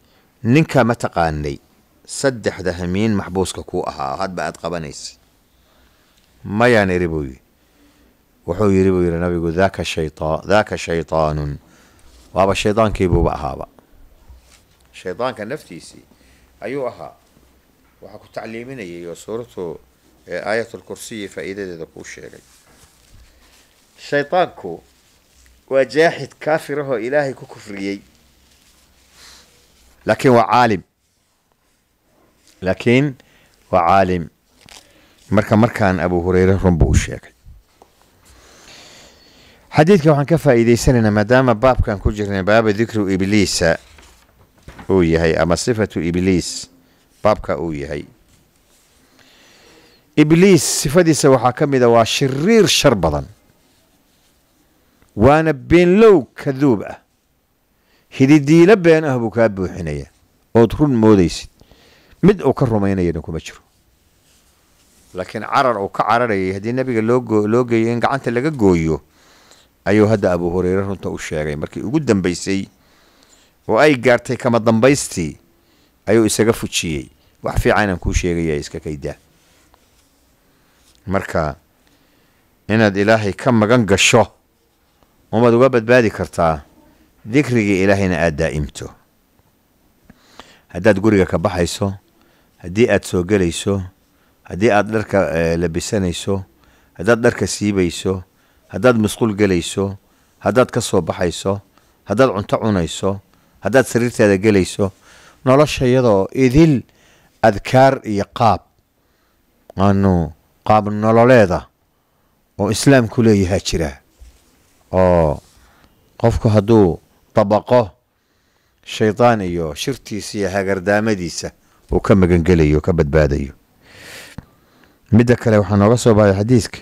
Speaker 1: ninka ma taqaanay saddexda hamiin maxbuuska kuu ahaa hadba aad qabanaysa mayaan iri buu yidhi wuxuu yiri buu yidhi nabigu daaka daaka shayطaanun waaba shaydaankiibuuba ahaaba shaydaanka naftiisii ayuu ahaa waxaa ku tacliiminayay oo suuratu aayatulkursiyi faa'iidadeeda kuu sheegay shaydaanku waa jaaxid kaafirahoo ilaahay ku kufriyey laakiin waa caalim laakiin waa caalim marka markaan abu hureyre run buu u sheegay xadiidka waxaan ka faa'iidaysanaynaa maadaama baabkan ku jirnay baaba dikru ibliisa uu yahay ama sifatu ibliis baabka uu yahay ibliis sifadiisa waxaa ka mid a ah, waa shiriir shar badan waana beenlow kaduub ah hididiilo been ah buu kaa buuxinaya ood run moodaysid mid uu ka rumaynayana kuma jiro laakiin carar uu ka cararayay haddii nebiga loo geeyo in gacanta laga gooyo ayuu hadda abu hureyre runta u sheegay markii ugu dambeysay oo ay gaartay kama dambaystii ayuu isaga fujiyey wax fiicanaan kuu sheegaya iska kaydaa marka inaad ilaahay ka magan gasho umaad uga badbaadi kartaa dikrigii ilaahayna aada daa'imto haddaad guriga ka baxayso haddii aad soo gelayso haddii aad dharka eh, labisanayso haddaad dharka siibayso haddaad masquul gelayso haddaad ka soo baxayso haddaad cunto cunayso haddaad sariirtaada gelayso nolosha iyadoo idil adkaar iyo qaab aanu qaab nololeeda oo islaamku leeyahaa jira oo qofku hadduu dabaqo shaydaan iyo shirtiisa iyo hagardaamadiisa uu ka magangelayo ka badbaadayo midda kale waxaa nooga soo baxay xadiiska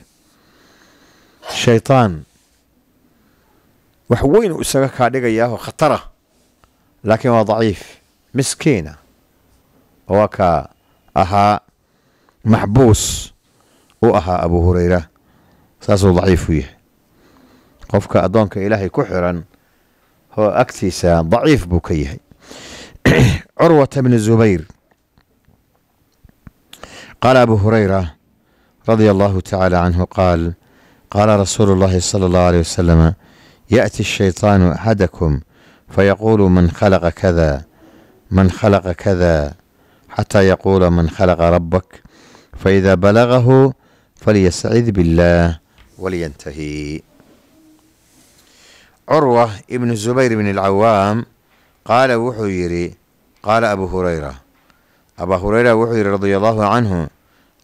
Speaker 1: shaytaan wax weyn uu isaga kaa dhigayaaho khatara laakiin waa daciif miskiina oo waa kaa ahaa maxbuus u ahaa abu hureyra saasuu daciif u yahay qofka addoonka ilaahay ku xiran oo agtiisa daciif buu ka yahay curwata bni zubayr qaala abu hurayra radia allahu tacaala canhu qaal قال رسول الله صلى الله عليه وسلم يأتي الشيطان أحدكم فيقول من خلق كذا من خلق كذا حتى يقول من خلق ربك فإذا بلغه فليستعذ بالله ولينتهي عروة ابن الزبير بن العوام قال وحيري قال أبو هريرة أبا هريرة وحيري رضي الله عنه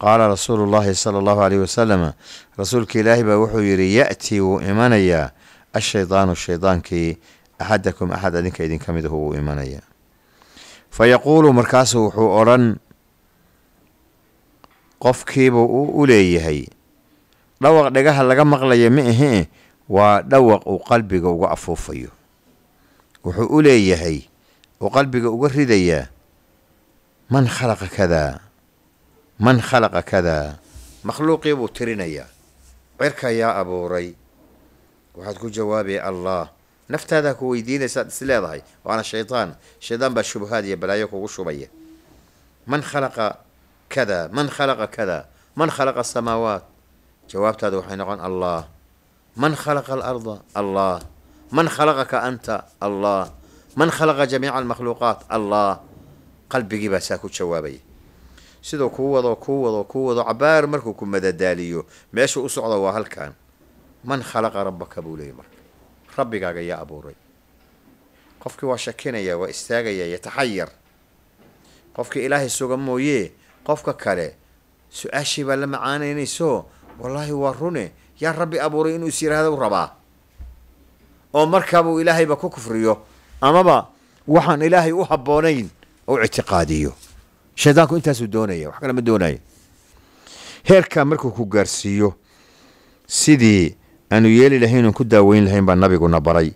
Speaker 1: qaala rasuulu llaahi sala allahu caleyh wasalama rasuulka ilaahi baa wuxuu yidhi ya'tii wuu imanayaa ashaydaanu shaydaankii axadakum axad adinka idinka midahu wuu imanayaa fayaquulu markaasu wuxuu odhan qofkiibuu uu u leeyahay dhawaq dhagaha laga maqlaya ma ahee waa dhawaq uu qalbiga uga afuufayo wuxuu u leeyahay uu qalbiga uga ridayaa man khalaqa kadaa من خلق كذا مخلوق يبو ترينيا عرك يا أبو ري وحد جوابي الله نفت هذا هو يدين سلاضي وأنا شيطان شيطان بالشبهات يا بلايك وشبية من خلق كذا من خلق كذا من خلق السماوات جواب هذا حين الله من خلق الأرض الله من خلقك أنت الله من خلق جميع المخلوقات الله قلبي بساكو شوابي siduu kuu wado kuu wado kuu wado cabaar markuu ku madadaaliyo meesha u socdo waa halkan man khalaqa rabbaka buu leeyay marka rabbigaaga yaa abuuray qofkii waa shakinaya waa istaagaya yataxayar qofkii ilaahay suga mooye qofka kale su-aashii baa la macaanaynayso wallaahi waa rune yaa rabbi abuuray inuu is yidhaahda u rabaa oo markaabuu ilaahayba ku kufriyo amaba waxaan ilaahay u habboonayn u ictiqaadiyo shaydaanku intaasuu doonaya wax kale ma doonaayo heerkaa markuu ku gaarsiiyo sidii aanu yeeli lahayn oon ku daaweyn lahayn baa nabiguna baray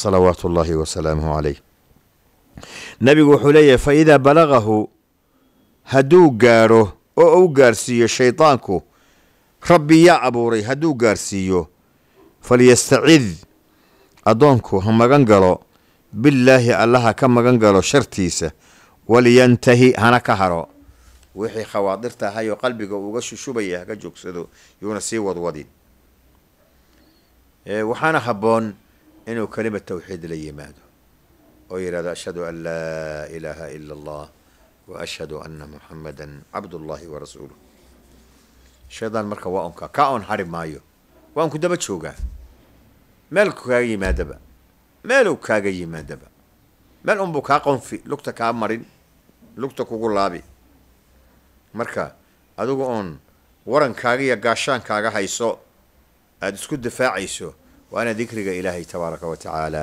Speaker 1: salawaatu ullaahi wasalaamuhu calayh nabigu wuxuu leeyahay fa idaa balagahu hadduu gaadho oo u gaarsiiyo shaydaanku rabbi yaa abuuray hadduu gaarsiiyo falyastacid addoonku ha magan galo billaahi allaha ka magan galo shartiisa ولينتهي هنا كهرو وحي خواطرته هاي قلبي شو بيا كجوكس ذو يونسي وضوضين إيه، وحنا حبون إنه كلمة توحيد لي ماذا أير أشهد أن لا إله إلا الله وأشهد أن محمدا عبد الله ورسوله شيطان مركب وأنك كأون حرب مايو وأنك دبا تشوكا مالك كاي ما دبا مالك كاي ما دبا مال أمك كاقون في لوكتا كامرين lugta kugu laabi marka adigu oon warankaaga iyo gaashaankaaga hayso aada isku difaacayso waana dikriga ilaahay tabaaraka wa tacaala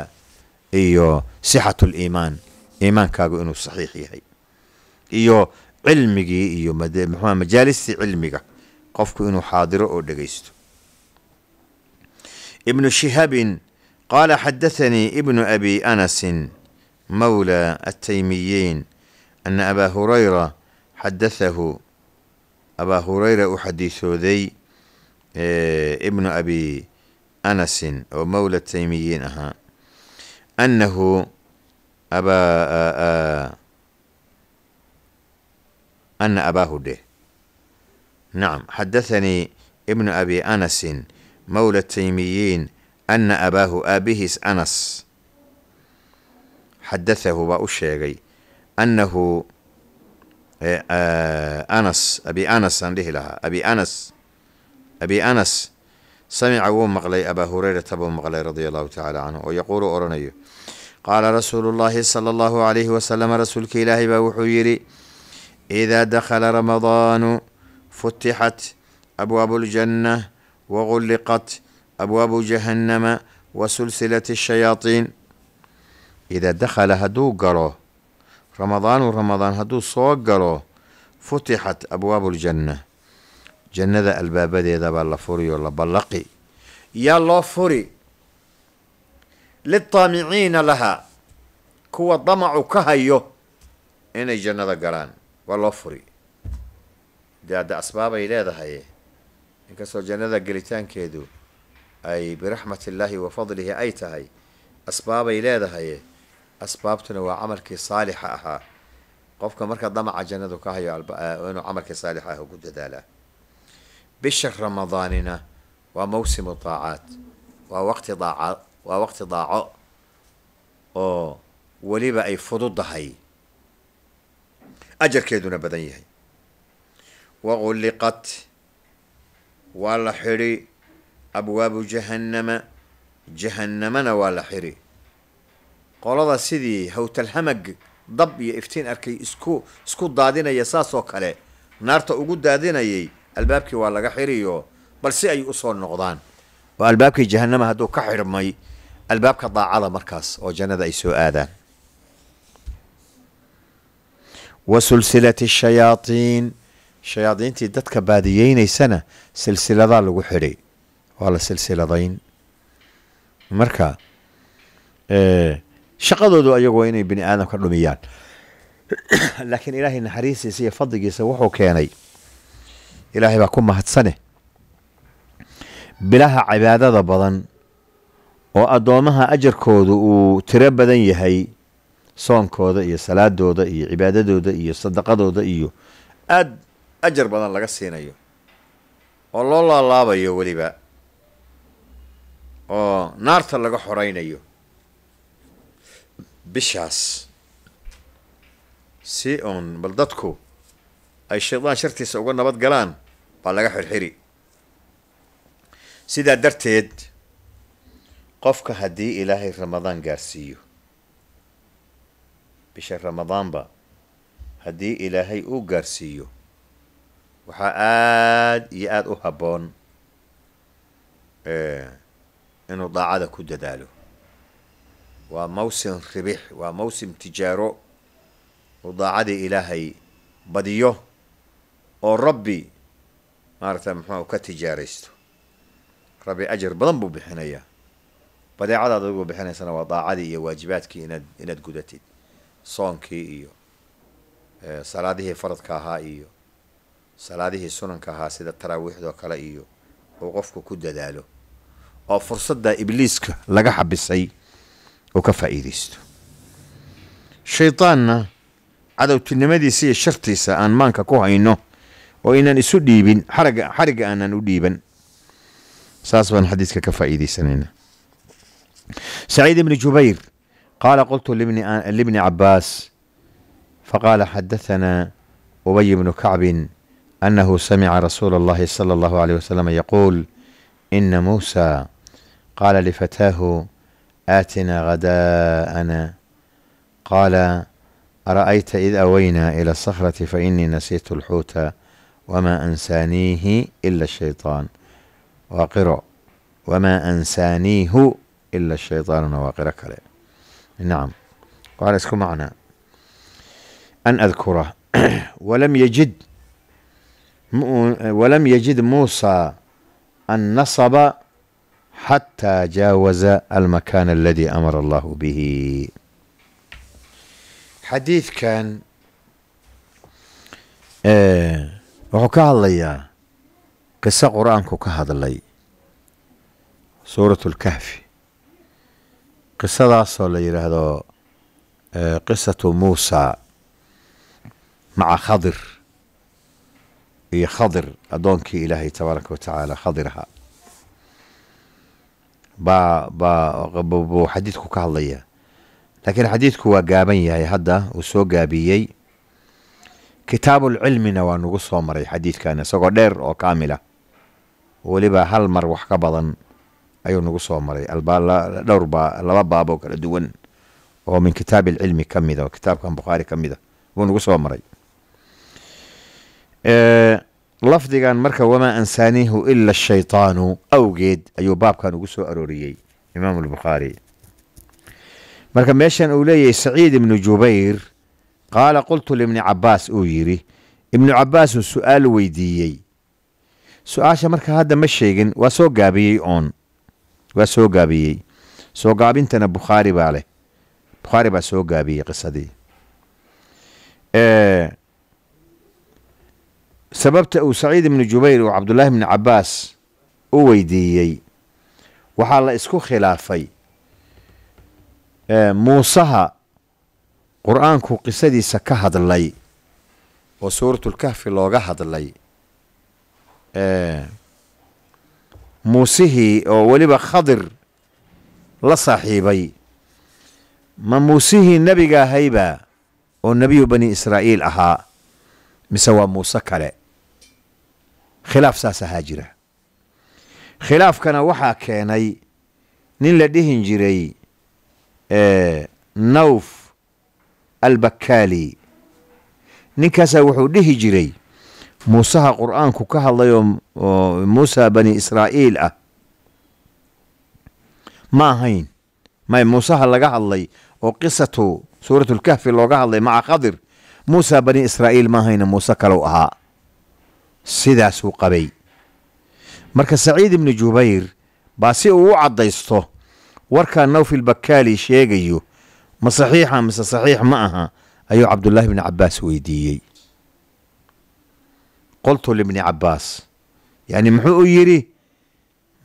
Speaker 1: iyo sixatu liimaan iimaankaagu inuu saxiix yahay iyo cilmigii iyo mxua majaalistii cilmiga qofku inuu xaadiro oo dhegaysto ibnu shihaabin qaala xadathanii ibnu abi anasin mawla ataymiyiin أن أbا هريرة xadaثahu abaa hurayra u xadiisooday ibnu abi anasin oo mowla taymiyiin ahaa أن abaa ana abaahu dheh nacam xadathanii ibnu abi anasin mowla taymiyiin ana abaahu aabihiis anas baa u sheegay أنه إيه، آه، أنس أبي أنس عنده لها أبي أنس أبي أنس سمع ومغلي أبا هريرة أبو مغلي رضي الله تعالى عنه ويقول أرنيه قال رسول الله صلى الله عليه وسلم رسول كيله بوحيري إذا دخل رمضان فتحت أبواب الجنة وغلقت أبواب جهنم وسلسلة الشياطين إذا دخل هدو قروه رمضان ورمضان هدو صوقلو فتحت أبواب الجنة جنة الباب دي ذا الله فوري ولا بلقي يا الله للطامعين لها كو الضمع كهيو إن جنة قران والله فري ده ده أسباب إلى هي إن كسر جنة قلتان كيدو أي برحمة الله وفضله أي تهي أسباب إلى هي أسبابتنا وعملك صالحة أها قفك مركز ضمع جندك هاي آه، وأنه كي صالحة أها قد دالة بشر رمضاننا وموسم الطاعات ووقت ضاع ووقت ضاع أو وليبا أي فضوض هاي أجر كيدنا بدنيه وغلقت والحري أبواب جهنم جهنم والحري qolada sidii hawtalhamag dab iyo iftiin arkay isku isku daadinaya saasoo kale naarta ugu daadinayay albaabkii waa laga xiriyo bal si ay usoo noqdaan oo albaabkii jahanama hadduu ka xirmay albaabka daacada markaas oo jannada ay soo aadaan wa sulsilati shayaaiin shayaadiintii dadka baadiyeynaysana silsiladaa lagu xidhay waa la silsiladayn marka shaqadoodu ayagu waa inay bani aadamka dhumiyaan laakiin ilaahay naxariistiisa iyo fadligiisa wuxuu keenay ilaahay baa ku mahadsane bilaha cibaadada badan oo addoommaha ajarkoodu uu tiro badan yahay soonkooda iyo salaadooda iyo cibaadadooda iyo sadaqadooda iyo aada ajar badan laga siinayo oo loo laalaabayo weliba oo naarta laga xoraynayo bishaas si oon bal dadku ay shaydaan shartiisa uga nabad galaan baa laga xirxiri sidaa darteed qofka haddii ilaahay ramadaan gaarsiiyo bisha ramadaanba haddii ilaahay uu gaarsiiyo waxaa aada iyo aada u habboon eh, inuu daacada ku dadaalo وموسم خبيح وموسم تجارو وضاع عدي إلهي بديو وربي مارتا أعرف ما كتجاريستو ربي أجر بضنبو بحنية بدي عدا ضنبو بحنية سنة وضاع عدي واجباتك إند إند قدتي صونكي إيو آه، صلاة هي فرض كها إيو صلاة هي سنن كها سيدة تراويح دو كلا إيو وقفكو كد دالو أو فرصة دا إبليسك لقى حبسي وكفائديستو شيطاننا عدو تنمدي سي شرطيسا أن مانكا كوهينو وإن أن إسو ديبن حرق, حرق أن أن أديبن ساسوان حديثك كفائديسانينا سعيد بن جبير قال قلت لابن لابن عباس فقال حدثنا أبي بن كعب أنه سمع رسول الله صلى الله عليه وسلم يقول إن موسى قال لفتاه آتنا غداءنا قال أرأيت إذ أوينا إلى الصخرة فإني نسيت الحوت وما أنسانيه إلا الشيطان وقرأ وما أنسانيه إلا الشيطان وقرأ نعم قال اسكو معنا أن أذكره ولم يجد ولم يجد موسى أن نصب xataa jaawaza almakaan aladii amara allahu bihi xadiidkan eh, wuxuu ka hadlayaa qiso qur-aanku ka hadlay suuratu lkahfi qisadaasoo la yidhaahdo eh, qisatu muusa maca khadir iyo khadir addoonkii ilaahay tabaaraka wa tacaala khadir ahaa baa buu xadiidku ka hadlaya laakiin xadiidku waa gaaban yahay hadda uu soo gaabiyey kitaabulcilmina waa nagu soo maray xadiidkan isagoo dheer oo kaamila weliba hal mar wax ka badan ayuu nagu soo maray dhowr baa laba baaboo kala duwan oo min kitaabi ilcilmi kamida mida oo kitaabkan bukhaari ka mida wuu nagu soo maray lafdigan marka wamaa ansaaniihu ila ashaytaanu awgeed ayuu baabkan ugu soo arooriyey imaam albukhaari marka meeshan uu leeyahay saciid ibnu jubayr qaala qultu libni cabaas uu yiri ibnu su-aal weydiiyey su-aasha marka hadda ma sheegin waa soo gaabiyey oon waa soo gaabiyey soo gaabintana bukhaari baa leh bukhaari baa soo gaabiyey qisadii sababta uu saciid ibnu jubayr uu cabdulaahi ibnu cabaas u weydiiyey waxaa la isku khilaafay muusaha qur-aanku qisadiisa ka hadlay oo suuratlkahfi looga hadlay muusihii oo weliba khadir la saaxiibay ma muusihii nebiga ahayba oo nebiyu bani israa'iil ahaa mise waa muuse kale khilaaf saas ahaa jira khilaafkana waxaa keenay nin la dhihin jiray nawf albakaali ninkaasaa wuxuu dhihi jiray muusaha qur'aanku ka hadlayoo muusa bani israa'iil ah ma ahayn may muusaha laga hadlay oo qisatu suuratulkahfi looga hadlay maca khadir muusa bani israa'iil ma ahayna muuse kalau ahaa sidaasuu qabay marka saciid ibnu jubayr baa si uu u caddaysto warkaa nawfil bakaali sheegayo ma saxiixa mise saxiix ma aha ayuu cabdullaahi bni cabbaas weydiiyey qoltu libni cabbaas yacni muxuu u yidhi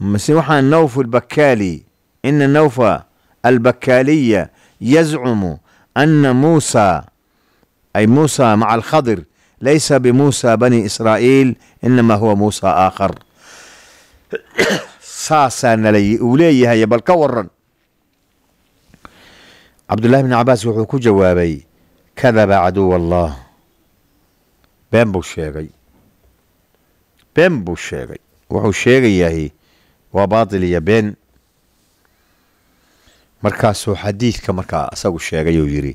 Speaker 1: mise waxaa nawfu albakaali ina nawfa albakaaliya yazcumu anna muusaa ay muusa maca alkhadir ليس بموسى بني إسرائيل إنما هو موسى آخر saasaan nalay uu leeyahaya bal ka waran cabdullaahi bn cabaas wuxuu ku jawaabay kadaba caduw allah been buu sheegay been buu sheegay wuxuu sheegayahay waa baatil iyo been markaasuu xadiidka markaa asagu sheegay uu yidhi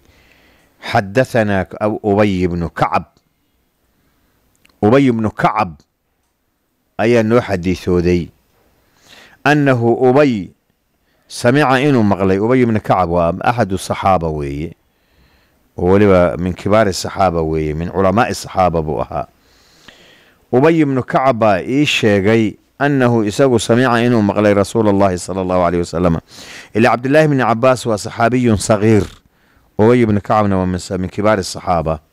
Speaker 1: xadahanaa ubayi bnu kacab ubay ibnu kacab ayaa noo xadiisooday annahu ubay samica inuu maqlay ubay ibnu kacab waa axadu saxaaba weeye oo weliba min kibaari saxaaba weeye min culamaai saxaaba buu ahaa ubay ibnu kacab baa ii sheegay annahu isagu samica inuu maqlay rasuula allahi sala allahu aleyh wasalam ilaa cabdillaahi bni cabaas waa saxaabiyun sagiir ubay ibnu kacabna waa min kibaari saxaaba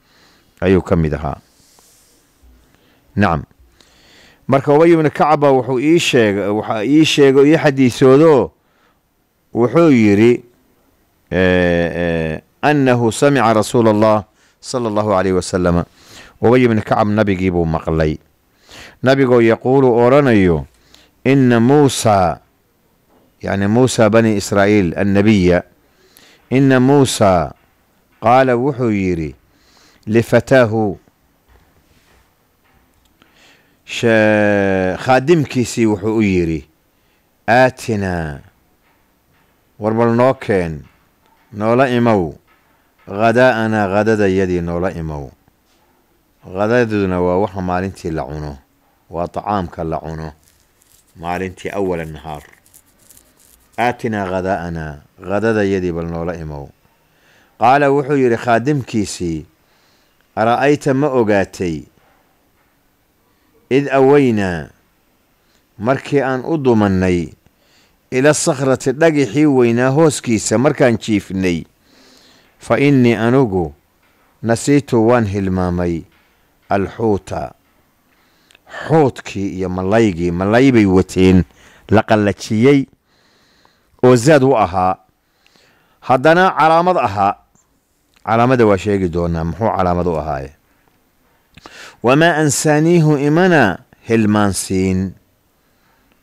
Speaker 1: ayuu ka mid ahaa nacam marka ubay ibnu kacba wuxuu ii sheegay waxa ii sheegay ii xadiisoodoo wuxuu yidhi annahu samica rasuula allah sala allahu calayh wasalama ubay ibnu kacab nabigii buu maqlay nabigoo yaquulu odhanayo inna muusaa yacni muusa bani israa'iil annabiya inna muusaa qaala wuxuu yidhi lifataahu khaadimkiisii wuxuu u yidhi aatinaa bal noo keen noola imow khadaa'anaa khadadayadii noola imow khadaduna waa waxa maalintii la cuno waa tacaamka la cuno maalintii awala nahaar aatinaa khadaa'anaa khadadayadii bal noola imow qaala wuxuu yidhi khaadimkiisii ara'ayta ma ogaatay id aweynaa markii aan u dumannay ila sakhrati dhagixii weynaa hooskiisa markaan jiifnay fa innii anugu nasiitu waan hilmaamay alxuuta xuutkii iyo malaygii malay bay wateen la qallajiyey oo zaad u ahaa haddana calaamad ahaa calaamada waa sheegi doonaa muxuu calaamad u ahaaye وما انسانيه امنا هلمان سين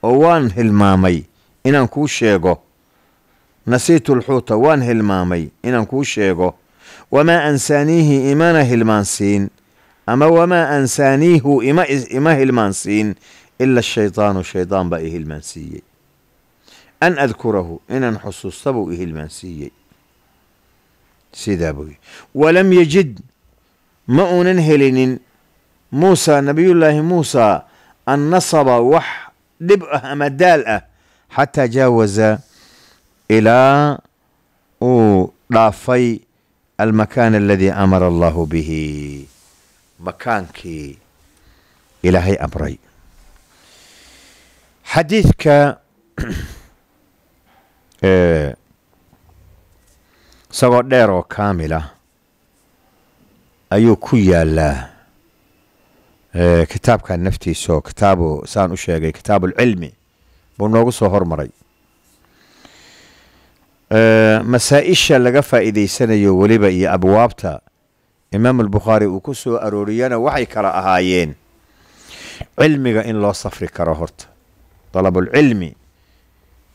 Speaker 1: وان هلمامي ان انكو شيغو نسيت الحوت وان هلمامي ان انكو شيغو وما انسانيه امنا هلمان سين اما وما انسانيه اما اما هلمان سين الا الشيطان شيطان بائه المنسي ان اذكره ان انحصص تبوئه المنسي سيدابوي ولم يجد ما أننهلن muusa nabiyullaahi muusa an nasaba wax dhib ah ama daal ah xataa jaawaza ilaa uu dhaafay almakaan aladii amara allahu bihi makaankii ilaahay amray xadiidka isagoo dheer oo kaamila ah, ayuu ku yaalaa Eh, kitaabkan naftiiso kitaabu saan u sheegay kitaabu kitaabuulcilmi buu noogu soo hormaray eh, masaa-isha laga faa'iidaysanayo weliba iyo abwaabta imaam albukhaari uu ku soo arooriyana waxay kala ahaayeen cilmiga in loo safri karo horta dalabulcilmi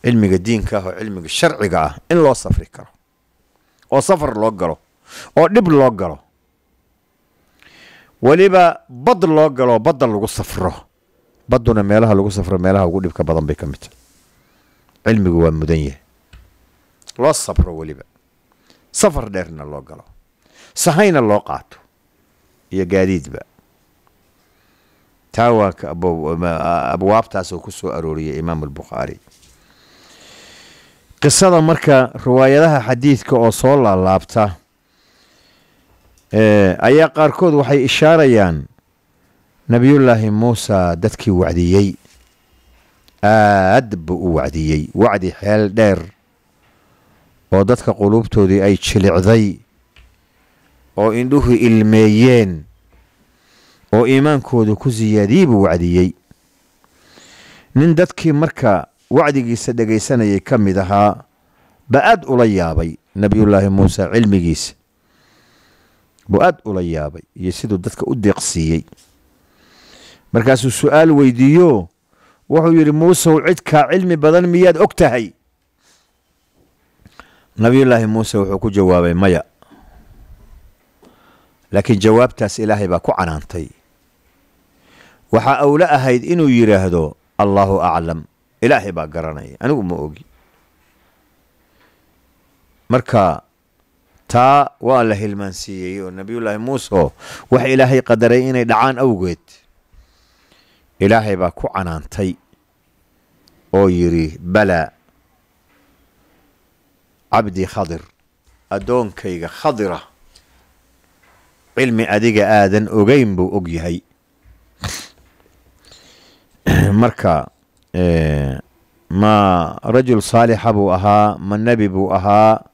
Speaker 1: cilmiga diinka ah oo cilmiga sharciga ah in loo safri karo oo safar loo galo oo dhib loo galo weliba bad loo galo badda lagu safro baduna meelaha lagu safro meelaha ugu dhibka badan bay ka mid tahay cilmigu waa mudan yahay loo safro weliba safar dheerna loo galo sahayna loo qaato iyo gaadiidba taa waa abwaabtaasoo ku soo arooriyay imaam albukhaari qisada marka riwaayadaha xadiidka oo soo laalaabta Eh, ayaa qaarkood waxay ishaarayaan nebiyullaahi muusa dadkii wacdiyey aad buu u wacdiyey wacdi xeel dheer oo dadka quluubtoodii ay jilicday oo indhuhu ilmeeyeen oo iimaankooda ku siyaadiyey buu wacdiyey nin dadkii marka wacdigiisa dhegaysanayay ka mid ahaa ba aad ula yaabay nabiyullaahi muusa cilmigiisa buu aada ula yaabay iyo siduu dadka u deeqsiiyey markaasuu su-aal weydiiyo wuxuu yidhi muusew cidkaa cilmi badan miyaad og tahay nabiyullaahi muuse wuxuu ku jawaabay maya laakiin jawaabtaas ilaahay baa ku canaantay waxaa awla ahayd inuu yidhaahdo allaahu aclam ilaahay baa garanaya anigu ma ogi marka taa waa la hilmaansiiyey oo nebiyullaahi muuse wax ilaahay qadaray inay dhacaan awgeed ilaahay baa ku canaantay oo yidhi balaa cabdi khadir addoonkayga khadira cilmi adiga aadan ogeyn buu og yahay marka eh, ma rajul saalixa buu ahaa ma nebi buu ahaa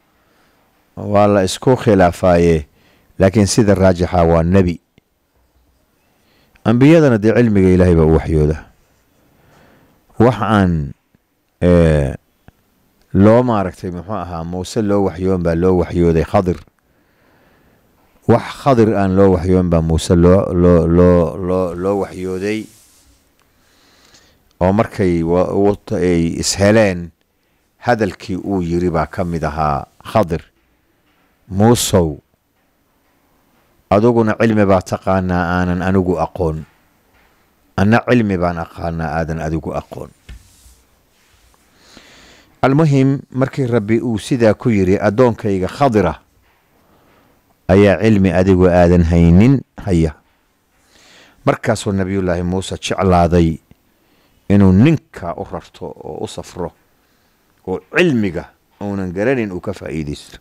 Speaker 1: waa la isku khilaafaaye laakiin sida raajixa waa nebi ambiyadana dee cilmiga ilaahay baa u waxyooda wax aan loo maaragtay muxuu ahaa muuse loo waxyoon baa loo waxyooday khadir wax khadir aan loo waxyoon baa muuse loo loo loo loo loo waxyooday oo markay ay isheleen hadalkii uu yiri baa ka mid ahaa khadir muusow aduguna cilmi baa taqaanaa aanan anigu aqoon ana cilmi baan aqaanaa aadan adigu aqoon almuhim markii rabbi uu sidaa ku yiri addoonkayga khadira ayaa cilmi adigu aadan haynin haya markaasuu nabiyullaahi muuse jeclaaday inuu ninka u rarto oo u safro oo cilmiga uunan garanin uu ka faa'iideysto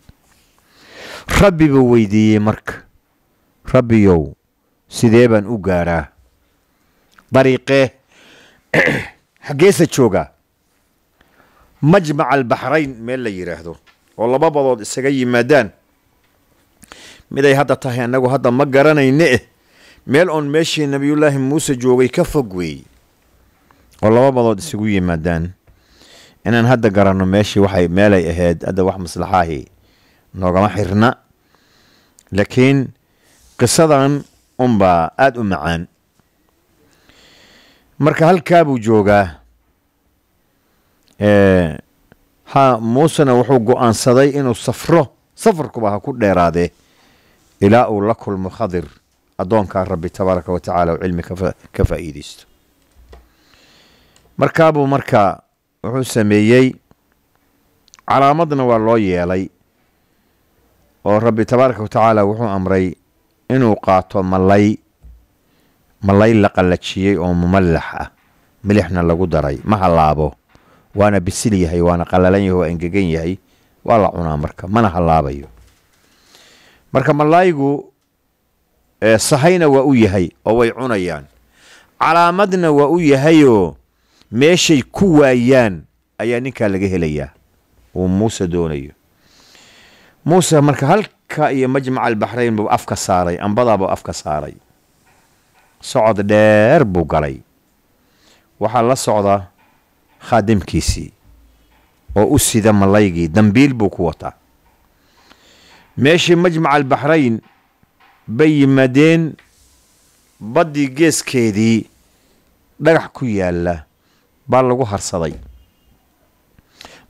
Speaker 1: rabbiba weydiiyey marka rabbiyow sidee baan u gaaraa dariiqee xaggeese joogaa majmac albaxrayn meel la yiraahdo oo laba badood isaga yimaadaan miday hadda tahay annagu hadda ma garanayne eh meel oon meeshii nabiyullaahi muuse joogay ka fog weeye oo laba badood isugu yimaadaan inaan hadda garanno meeshii waxay meelay ahayd hadda wax maslaxaahii noogama xirna laakiin qisadan unbaa aada u macaan marka halkaa buu joogaa ha muusena wuxuu go-aansaday inuu safro safarkuba ha ku dheeraadee ilaa uu la kulmo khadir addoonkaa rabbi tabaaraka wa tacaala cilmi ka faa'iidaysto markaabuu marka wuxuu sameeyey calaamadna waa loo yeelay oo rabbi tabaaraka wa tacaala wuxuu amray inuu qaato malay malay la qallajiyey oo mumallax ah milixna lagu daray ma halaabo waana bisil yahay waana qallalan yahay waa engegan yahay waa la cunaa marka mana halaabayo marka malaygu sahayna waa u yahay oo way cunayaan calaamadna waa u yahayoo meeshay ku waayaan ayaa ninkaa laga helayaa uu muuse doonayo muuse marka halka iyo majmac albaxrayn buu afka saaray ambadaabuu afka saaray socod dheer buu galay waxaa la socda khaadimkiisii oo u sida malaygii dambiil buu ku wataa meeshii majmac albaxrayn bay yimaadeen baddii geeskeedii dhagax ku yaalla baa lagu harsaday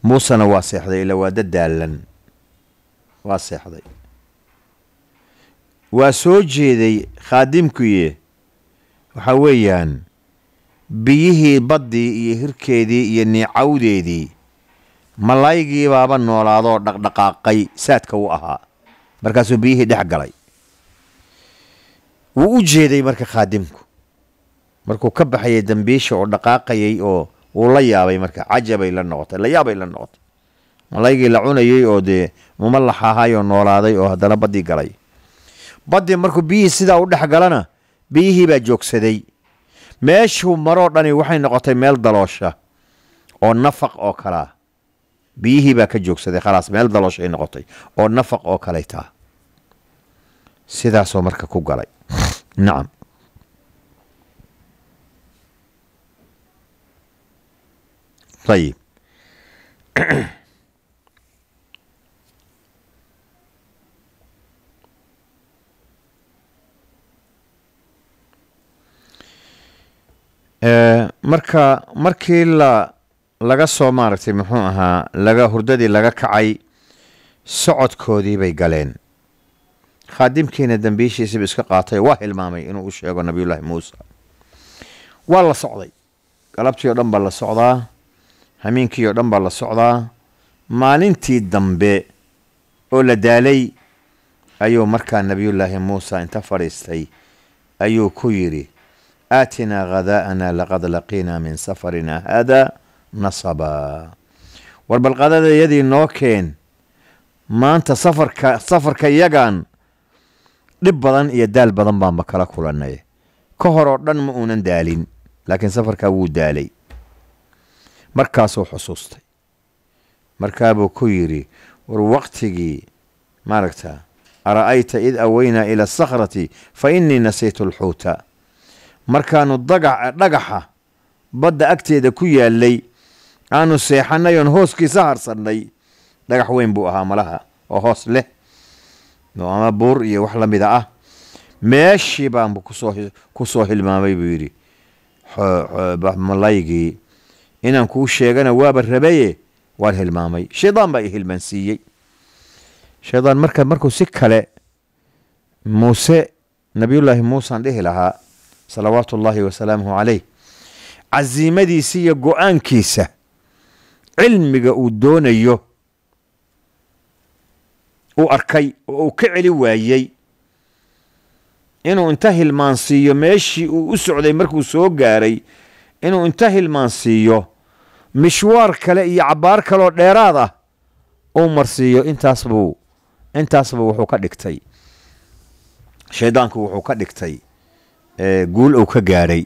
Speaker 1: muusena waa seexday ila waada daallan waa seexday waa soo jeeday khaadimkuye waxaa weeyaan biyihii baddii iyo hirkeedii iyo niicawdeedii malaygii noolaadoo dhaqdhaqaaqay saadka u ahaa markaasuu biyihii dhex galay wuu u jeeday marka khaadimku markuu ka baxayay dambiisha oo dhaqaaqayay oo uu la yaabay marka cajabay la noqotay la yaabay la noqotay malaygii la cunayey oo dee mumalax ahay oo noolaaday oo haddana baddii galay baddii markuu biyihii sidaa u dhex galana biyihii baa joogsaday meeshuu maroo dhani waxay noqotay meel daloosha oo nafaq oo kalaa biyihii baa ka joogsaday khalaas meel dalooshay noqotay oo nafaq oo kalaytaa sidaasoo marka ku galay nacam ayib marka markii la laga soo maaragtay muxuu ahaa laga hurdadii laga kacay socodkoodii bay galeen khaadimkiina dembiishiisiiba iska qaatay waa hilmaamay inuu u sheego nabiyullaahi muusa waa la socday galabtii oo dhan baa la socdaa hamiinkii oo dhan baa la socdaa maalintii dambe oo la daalay ayuu markaa nabiyullaahi muuse inta fadhiistay ayuu ku yidhi آتنا غذاءنا لقد لقينا من سفرنا هذا نصبا warbal qadada yadii noo keen maanta safarka safarka iyagaan dhib badan iyo daal badan baanba kala kulannay ka hor oo dhan ma uunan daalin laakiin safarkaa wuu daalay markaasuu xusuustay markaabuu ku yidhi war waqtigii maaragta ara'ayta id aweynaa ila asakhrati fa innii nasiitu alxuuta markaannu dhagaxa badda agteeda ku yaallay aanu seexannay oon hooskiisa harsannay dhagax weyn buu ahaa malaha oo hoos leh ama buur iyo wax lamida ah meeshii baanbu ku soo hilmaamay buu yidhi malaygii inaan kuu sheegana waaba rabaye waan hilmaamay shaydaan baa i hilmaansiiyey shaydaan marka markuu si kale muuse nabiyullaahi muusean dhihi lahaa salawaatu ullaahi wasalaamuhu calayh casiimadiisa iyo go-aankiisa cilmiga uu doonayo u arkay oo uu ka celi waayey inuu inta hilmaansiiyo meeshii uu u socday markuu soo gaaray inuu inta hilmaansiiyo mishwaar kale iyo cabbaar kaleoo dheeraad ah uu marsiiyo intaasbuu intaasbuu wuxuu ka dhigtay shaydaanku wuxuu ka dhigtay guul uu ka gaadhay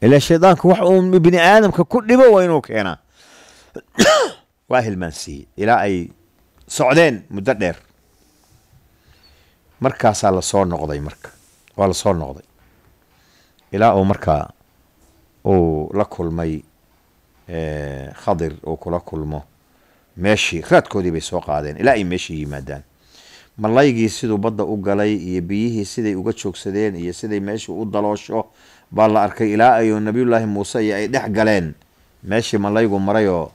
Speaker 1: ilaa shaydaanku wax uu bini aadamka ku dhibo waa inuu keenaa waa hilmaansiiyey ilaa ay socdeen muddo dheer markaasaa lasoo noqday marka waa lasoo noqday ilaa uu markaa uu la kulmay khadir uu kula kulmo meeshii raadkoodii bay soo qaadeen ilaa ay meeshii yimaadaan malaygii siduu badda u galay iyo biyihii siday uga joogsadeen iyo siday meeshii u daloosho baa la arkay ilaa ayuu nabiyullaahi muuse iyo ay dhex galeen meeshii malaygu maray oo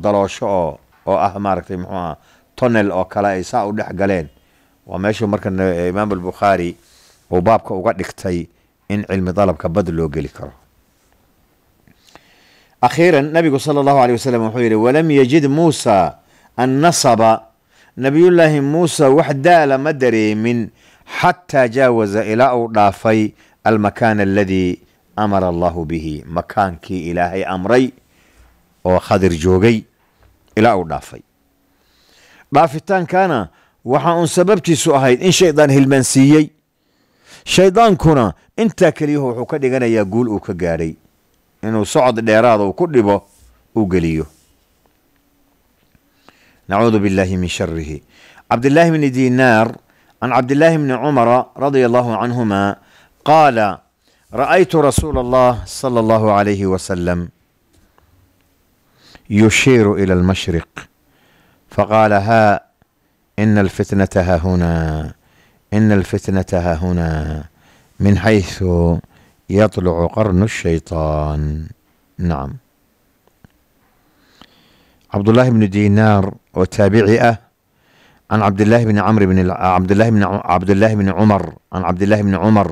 Speaker 1: daloosho oo oo ah maaragtay muxuu ah tonnel oo kale ay saa u dhex galeen waa meeshuu marka imaam albukhaari uu baabka uga dhigtay in cilmi dalabka bad loo geli karo akhiiran nabigu sala allahu aley wasalam wuxuu yidhi walam yajid muusa annasaba nabiyullaahi muusa wax daala ma dareemin xataa jaawaza ilaa uu dhaafay almakaan aladii amara allahu bihi makaankii ilaahay amray oo khadir joogay ilaa uu dhaafay dhaafitaankana waxa uun sababtiisu ahayd in shaydaan hilmaansiiyey shaydaankuna intaa keliyahu wuxuu ka dhiganayaa guul uu ka gaadhay inuu socod dheeraada uu ku dhibo uu geliyo نعوذ بالله من شره عبد الله بن دينار عن عبد الله بن عمر رضي الله عنهما قال رايت رسول الله صلى الله عليه وسلم يشير الى المشرق فقال ها ان الفتنه ها هنا ان الفتنه ها هنا من حيث يطلع قرن الشيطان نعم عبد الله بن دينار oo taabici ah can cabdilaahi bni camr cabdilaahi bni cumar can cabdilaahi bni cumar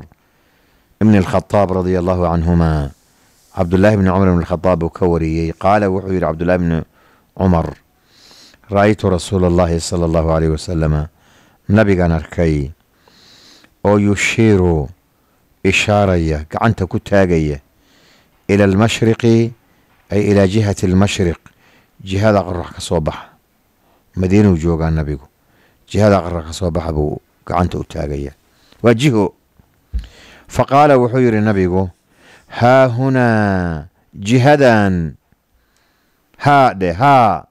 Speaker 1: bni alkhadaab radia allahu canhuma cabdulaahi bni cumar bn khadaab uu ka wariyey qaala wuxuu yihi cabdulahi bni cumar ra-aytu rasuula allahi sala allahu aleyh wasalama nabigaan arkay oo yushiiru ishaaraya gacanta ku taagaya ila almashriqi ay ilaa jihati almashriq jihada qorax ka soo baxa madiinuu joogaa nabigu jihada ka soo baxa buu gacanta u taagaya waa jiho fa qaala wuxuu yidhi nabigu haa hunaa jihadan haa dhe haa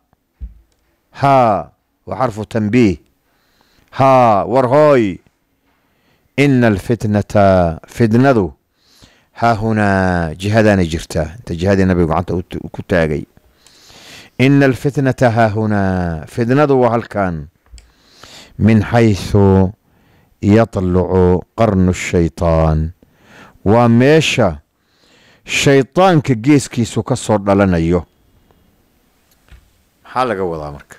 Speaker 1: haa wa xarfu tanbiih haa war hooy ina alfitnata fitnadu haa hunaa jihadaanay jirtaa inta jihadii nabigu gacanta ku taagay إن alfitnata haahunaa fidnadu waa halkan min xaysu yatlucu qarnu shaytaan waa meesha shaydaanka geeskiisu ka soo dhalanayo maxaa laga wadaa marka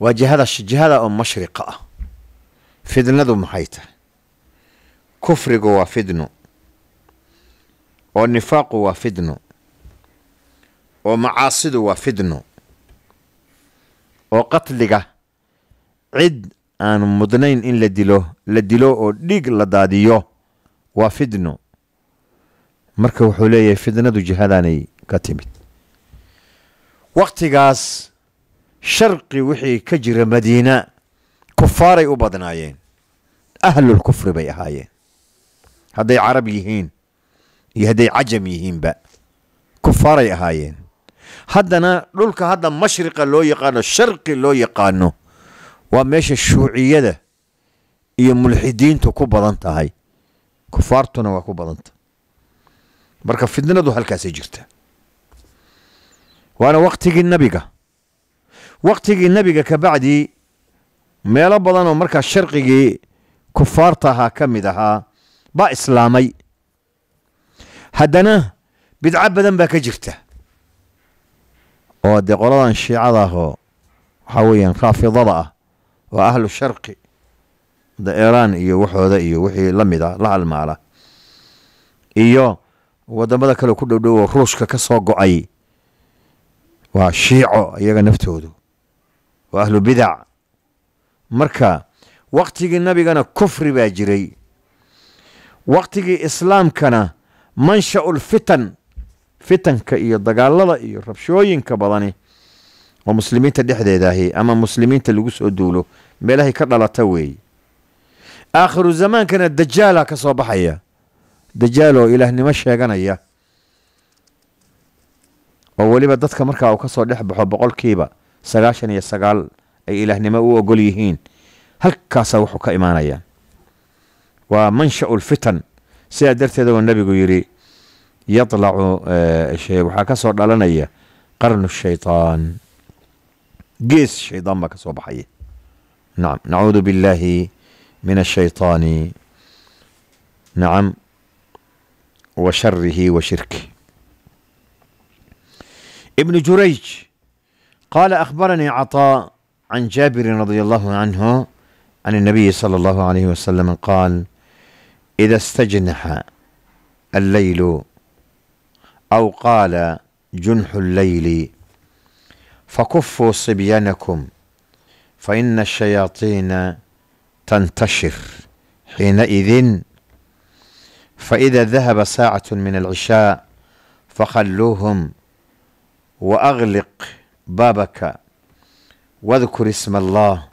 Speaker 1: waa jihada jihada oo mashriqa ah fidnadu maxay tahay kufrigu waa fidno oo nifaaqu waa fidno oo macaasidu waa fidno oo qatliga cid aan mudnayn in la dilo la dilo oo dhiig la daadiyo waa fidno marka wuxuu leeyahay fidnadu jihadaanay ka timid waqtigaas sharqi wixii ka jira madiina kufaaray u badnaayeen ahlulkufri bay ahaayeen hadday carab yihiin iyo hadday cajam yihiinba kufaaray ahaayeen haddana dhulka hadda mashriqa loo yaqaano sharqi loo yaqaano waa meesha shuuciyada iyo mulxidiintu ku badan tahay kufaartuna waa ku badantah marka fidnadu halkaasay jirta waana waktigii nabiga waqtigii nebiga kabacdi meelo badan oo markaa sharqigii kufaarta ahaa ka mid ahaa baa islaamay haddana bidco badan baa ka jirta oo dee qoladan shiicada ahoo waxaa weeyaan raafidada ah waa ahlu sharqi de iiraan iyo waxooda iyo wixii la mid a ah, la halmaala iyo wadamada kale ku oo ruushka ka soo go-ay waa shiico iyaga naftoodu waa ahlu bidac marka waqtigii nabigana kufri baa jiray wakhtigii islaamkana manshaul fitan fitanka iyo dagaalada iyo rabshooyinka badani oo muslimiinta dhexdeedaahi ama muslimiinta lagu soo duulo meelahay ka dhalata weeye aakhiru zamaankana dajaala ka soo baxaya dajaaloo ilaahnimo sheeganaya oo weliba dadka markaa uu kasoo soo dhex baxo boqolkiiba sagaashan iyo sagaal ay ilaahnimo u ogol yihiin halkaasaa wuxuu ka imaanayaa waa mansha lfitan sidaa darteed oo nebigu yidhi يطلع آه، شيء وحكى صور لنايا قرن الشيطان قيس الشيطان ما كسوا بحيه نعم نعوذ بالله من الشيطان نعم وشره وشركه ابن جريج قال أخبرني عطاء عن جابر رضي الله عنه عن النبي صلى الله عليه وسلم قال إذا استجنح الليل أو قال جنح الليل فكفوا صبيانكم فإن الشياطين تنتشر حينئذ فإذا ذهب ساعة من العشاء فخلوهم وأغلق بابك واذكر اسم الله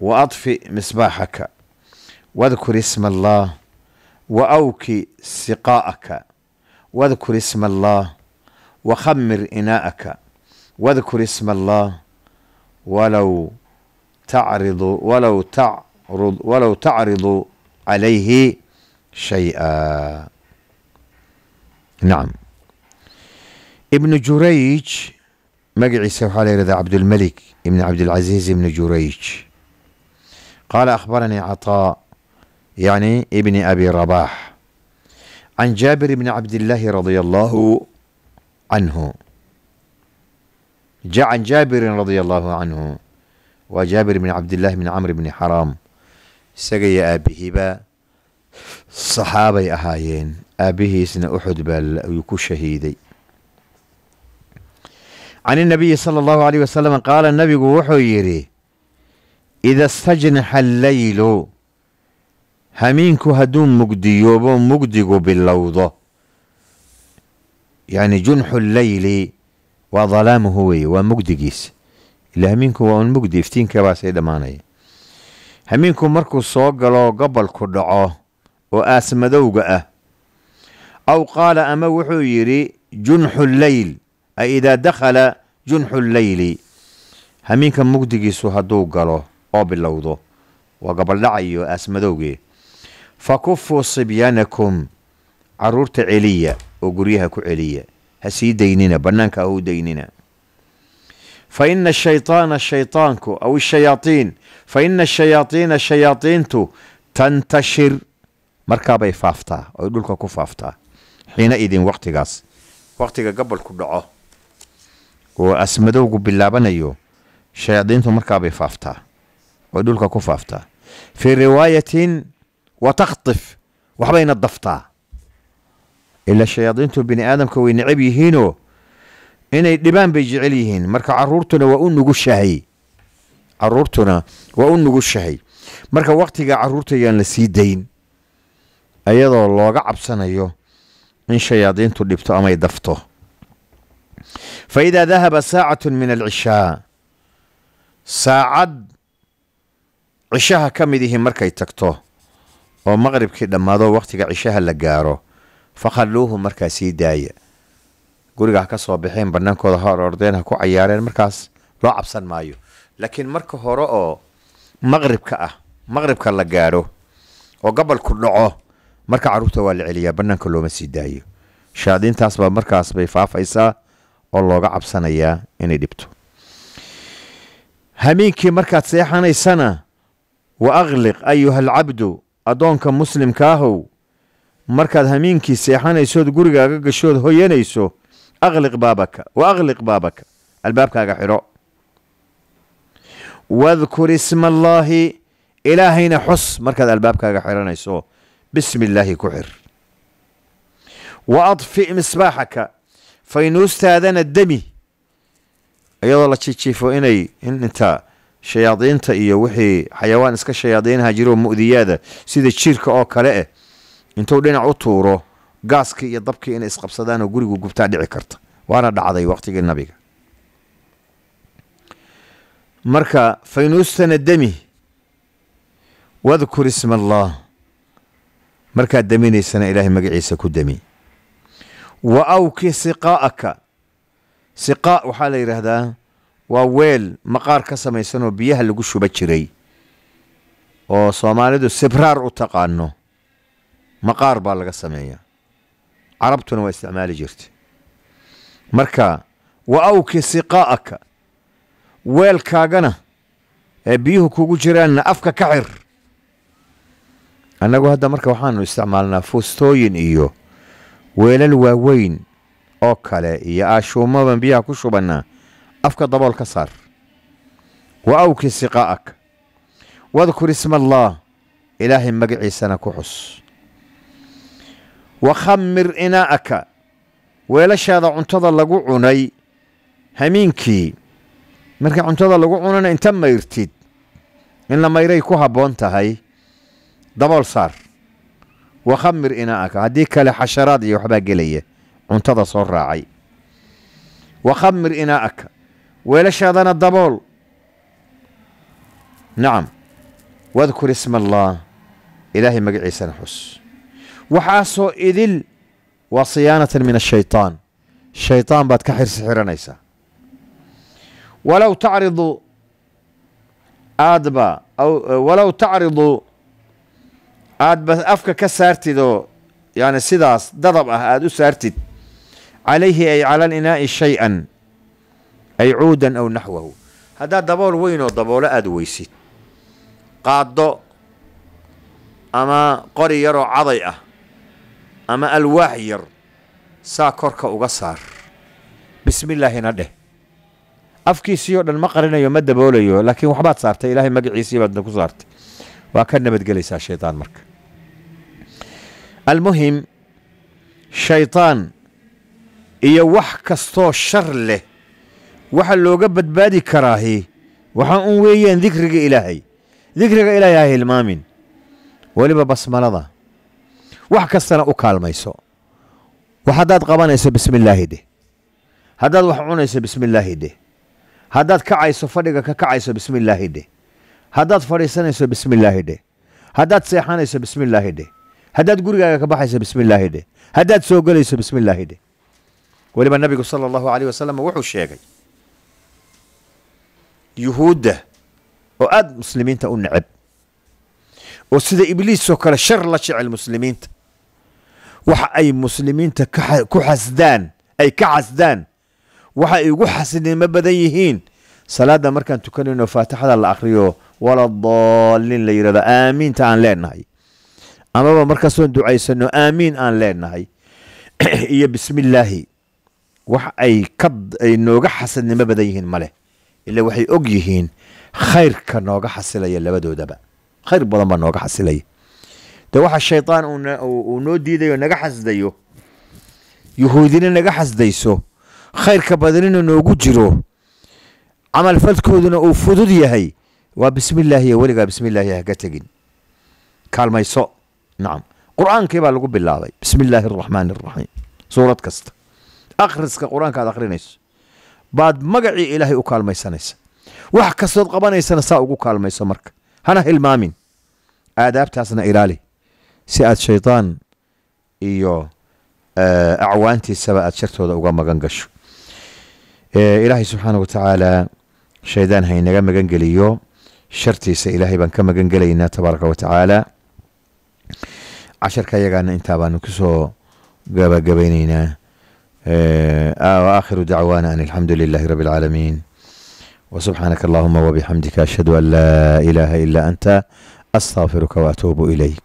Speaker 1: وأطفئ مصباحك واذكر اسم الله وأوكي سقاءك واذكر اسم الله وخمر إناءك واذكر اسم الله ولو تعرض ولو تعرض ولو تعرض عليه شيئا نعم ابن جريج مقعي عليه رضا عبد الملك ابن عبد العزيز ابن جريج قال أخبرني عطاء يعني ابن أبي رباح عن جابر بن عبد الله رضي الله عنه جاء عن جابر رضي الله عنه وجابر بن عبد الله بن عمرو بن حرام سقي أبيه با صحابي أهايين أبيه سن أحد بل يكو شهيدي عن النبي صلى الله عليه وسلم قال النبي وحو يري إذا استجنح الليل hamiinku hadduu mugdiyoobo mugdigu bilowdo yacni junxu layli waa dalaamuhu weeye waa mugdigiis ila hamiinku waa un mugdi iftiinkabaasay dhammaanaya hamiinku markuu soo galo gobolku dhaco oo aasmadowga ah aw qaala ama wuxuu yidhi junxu layl ay idaa dakhala junxu layli hamiinka mugdigiisu hadduu galo oo bilowdo waa gobol dhacayo aasmadowgee fakufuu sibyaanakum caruurta celiya oo guryaha ku celiya ha sii daynina bannaanka hau daynina fa ina shaytaana shaytaanku aw shayaaiin fa ina shayaaiina shayaaiintu tantashir markaabay faaftaa oy dhulka ku faaftaa xiina idin waqtigaas waqtiga gobolku dhaco oo asmadowgu bilaabanayo shayaaiintu markaabay faaftaa oy dhulka ku faaftaa fii riwaayatin wataktif waxbayna daftaa ila shayaadiintu bini aadamka way necab yihiinoo inay dhibaan bay jecel yihiin marka caruurtuna waa u nugushahay caruurtuna waa u nugushahay marka wakhtiga caruurta yaan la sii dayn iyadoo looga cabsanayo in shayaadiintu dhibto amay dafto fa idaa dahaba saacatu min alcishaa saacad cishaha ka mid ihi markay tagto oo maqribkii dhammaado waqtiga cishaha la gaaro fakhalluuhu markaa sii daaya guriga ha ka soo baxeen bannaankooda ha orordeen ha ku cayaareen markaas loo cabsan maayo laakiin marka hore oo maqribka ah maqribka la gaadho oo gobolku dhaco marka carruurta waa la celiyaa bannaanka looma sii daayo shaadiintaasbaa markaas bay faafaysaa oo looga cabsanayaa inay dhibto hamiinkii markaad seexanaysana wa akhliq ayuha alcabdu addoonka muslimka ahow markaad hamiinkii seexanaysood gurigaaga gashood hoyanayso aqliq baabaka wa aqliq baabaka albaabkaaga xidho wadkur isma allaahi ilaahayna xus markaad albaabkaaga xidhanayso bismi illaahi ku xir wa adfi misbaaxaka faynuustaadana dami iyadoo la jijiifo inay in intaa shayaadiinta iyo wixii xayawaan iska shayaadiinaha jiroo mu'diyaada sida jiirka oo kale eh intuu dhinac u tuuro gaaskii iyo dabkii inay isqabsadaanoo gurigu gubtaa dhici karta waana dhacday waqtigii nabiga marka faynuustana demi wadkur isma allaah markaad deminaysana ilaahay magaciisa ku demi wa awki siqaa'aka siqaa waxaa la yidhaahdaa waa weel maqaar ka samaysanoo biyaha lagu shuba jiray oo soomaalidu sibraar u taqaano maqaar baa laga sameeya carabtuna waa isticmaali jirta marka wa awki siqaa'aka weelkaagana ee biyuhu kugu jiraanna afka ka xir annagu hadda marka waxaanu isticmaalnaa fuustooyin iyo weelal waaweyn oo kale iyo aashuumaban biyaha ku shubanaa afka dabool ka saar wa awki siqaa'ak wadkur isma allah ilaahay magaciisana ku xus wa khammir inaa'aka weelashaada cuntada lagu cunay hamiinkii marka cuntada lagu cunana inta mayrtid in la mayray ku habboon tahay dabool saar wa khamir inaa'aka haddii kale xasharaad iyo waxbaa gelaya cuntada soo raacay wa khamir inaa'aka weelashaadana dabool nacam wadkur isma allaah ilaahay magaciisana xus waxaasoo idil waa siyaanatan min ashaytaan shaytaan baad ka xirsi xiranaysaa walow tacridu aadba walow tacridu aadba afka ka saartid oo yani sidaas dadab ah aada u saartid calayhi ay cala linaa'i shay ay cuudan aw naxwahu haddaad dabool weynoo daboolo aada weysid qaaddo ama qori yaroo caday ah ama alwaax yar saa korka uga saar bismillaahina dheh afkiisii oo dhan ma qarinayo ma daboolayo laakiin waxbaad saartay ilaahay magaciisii baadna ku saartay waa ka nabadgelaysaa shaydaan marka almuhim shaydaan iyo wax kastoo shar leh waxa looga badbaadi karaahi waxa un weeyaan dikriga ilaahay dikriga ilaahay ha hilmaamin weliba basmalada wax kastana u kaalmayso wax haddaad qabanayso bismillaahi deh haddaad wax cunayso bismillaahi deh haddaad kacayso fadhiga ka kacayso bismillaahi deh haddaad fadhiisanayso bismillaahi dheh haddaad seexanayso bismillaahi dheh haddaad gurigaaga ka baxayso bismillaahi dheh haddaad soo gelayso bismillaahi dheh weliba nabigu sala allahu aleyh wasalam wuxuu sheegay yuhuudda oo aada muslimiinta u neceb oo sida ibliis oo kale shar la jecel muslimiinta waxa ay muslimiinta ku xasdaan ay ka xasdaan waxa ay ugu xasidnimo badan yihiin salaadda markaan tukanayno faatixada la akhriyo waladaaliin la yidhahdo aamiinta aan leenahay amaba markaasoon ducaysanno aamiin aan leenahay iyo bismillaahi wax ay ka ay nooga xasadnimo badan yihiin maleh ila waxay og yihiin khayrka nooga xasilaya labadoodaba khayr badan baa nooga xasilaya de waxa shaydaan uu noo diidayo naga xasdayo yuhuudina naga xasdayso khayrka badanina noogu jiro camal falkooduna uu fudud yahay waa bismillaahi iyo weligaa bismillaahi haka ah tegin kaalmayso nacam qur-aankii baa lagu bilaabay bismi illaahi araxmaani araxiim suurad kasta akhriska qur-aanka akhrinayso baad magacii ilaahay u kaalmaysanaysa wax kastood qabanaysana saa ugu kaalmayso marka hana hilmaamin aadaabtaasna ilaali si aad shaydaan iyo eh, acwaantiisaba aada shartooda uga magan gasho eh, ilaahay subxaana wa tacaalaa shaydaan haynaga magan geliyo shartiisa ilaahay baan ka magan gelaynaa tabaaraka wa tacaalaa casharka ayagaana intaa baanu kusoo gabagabaynaynaa آه،, آه وآخر دعوانا أن الحمد لله رب العالمين وسبحانك اللهم وبحمدك أشهد أن لا إله إلا أنت أستغفرك وأتوب إليك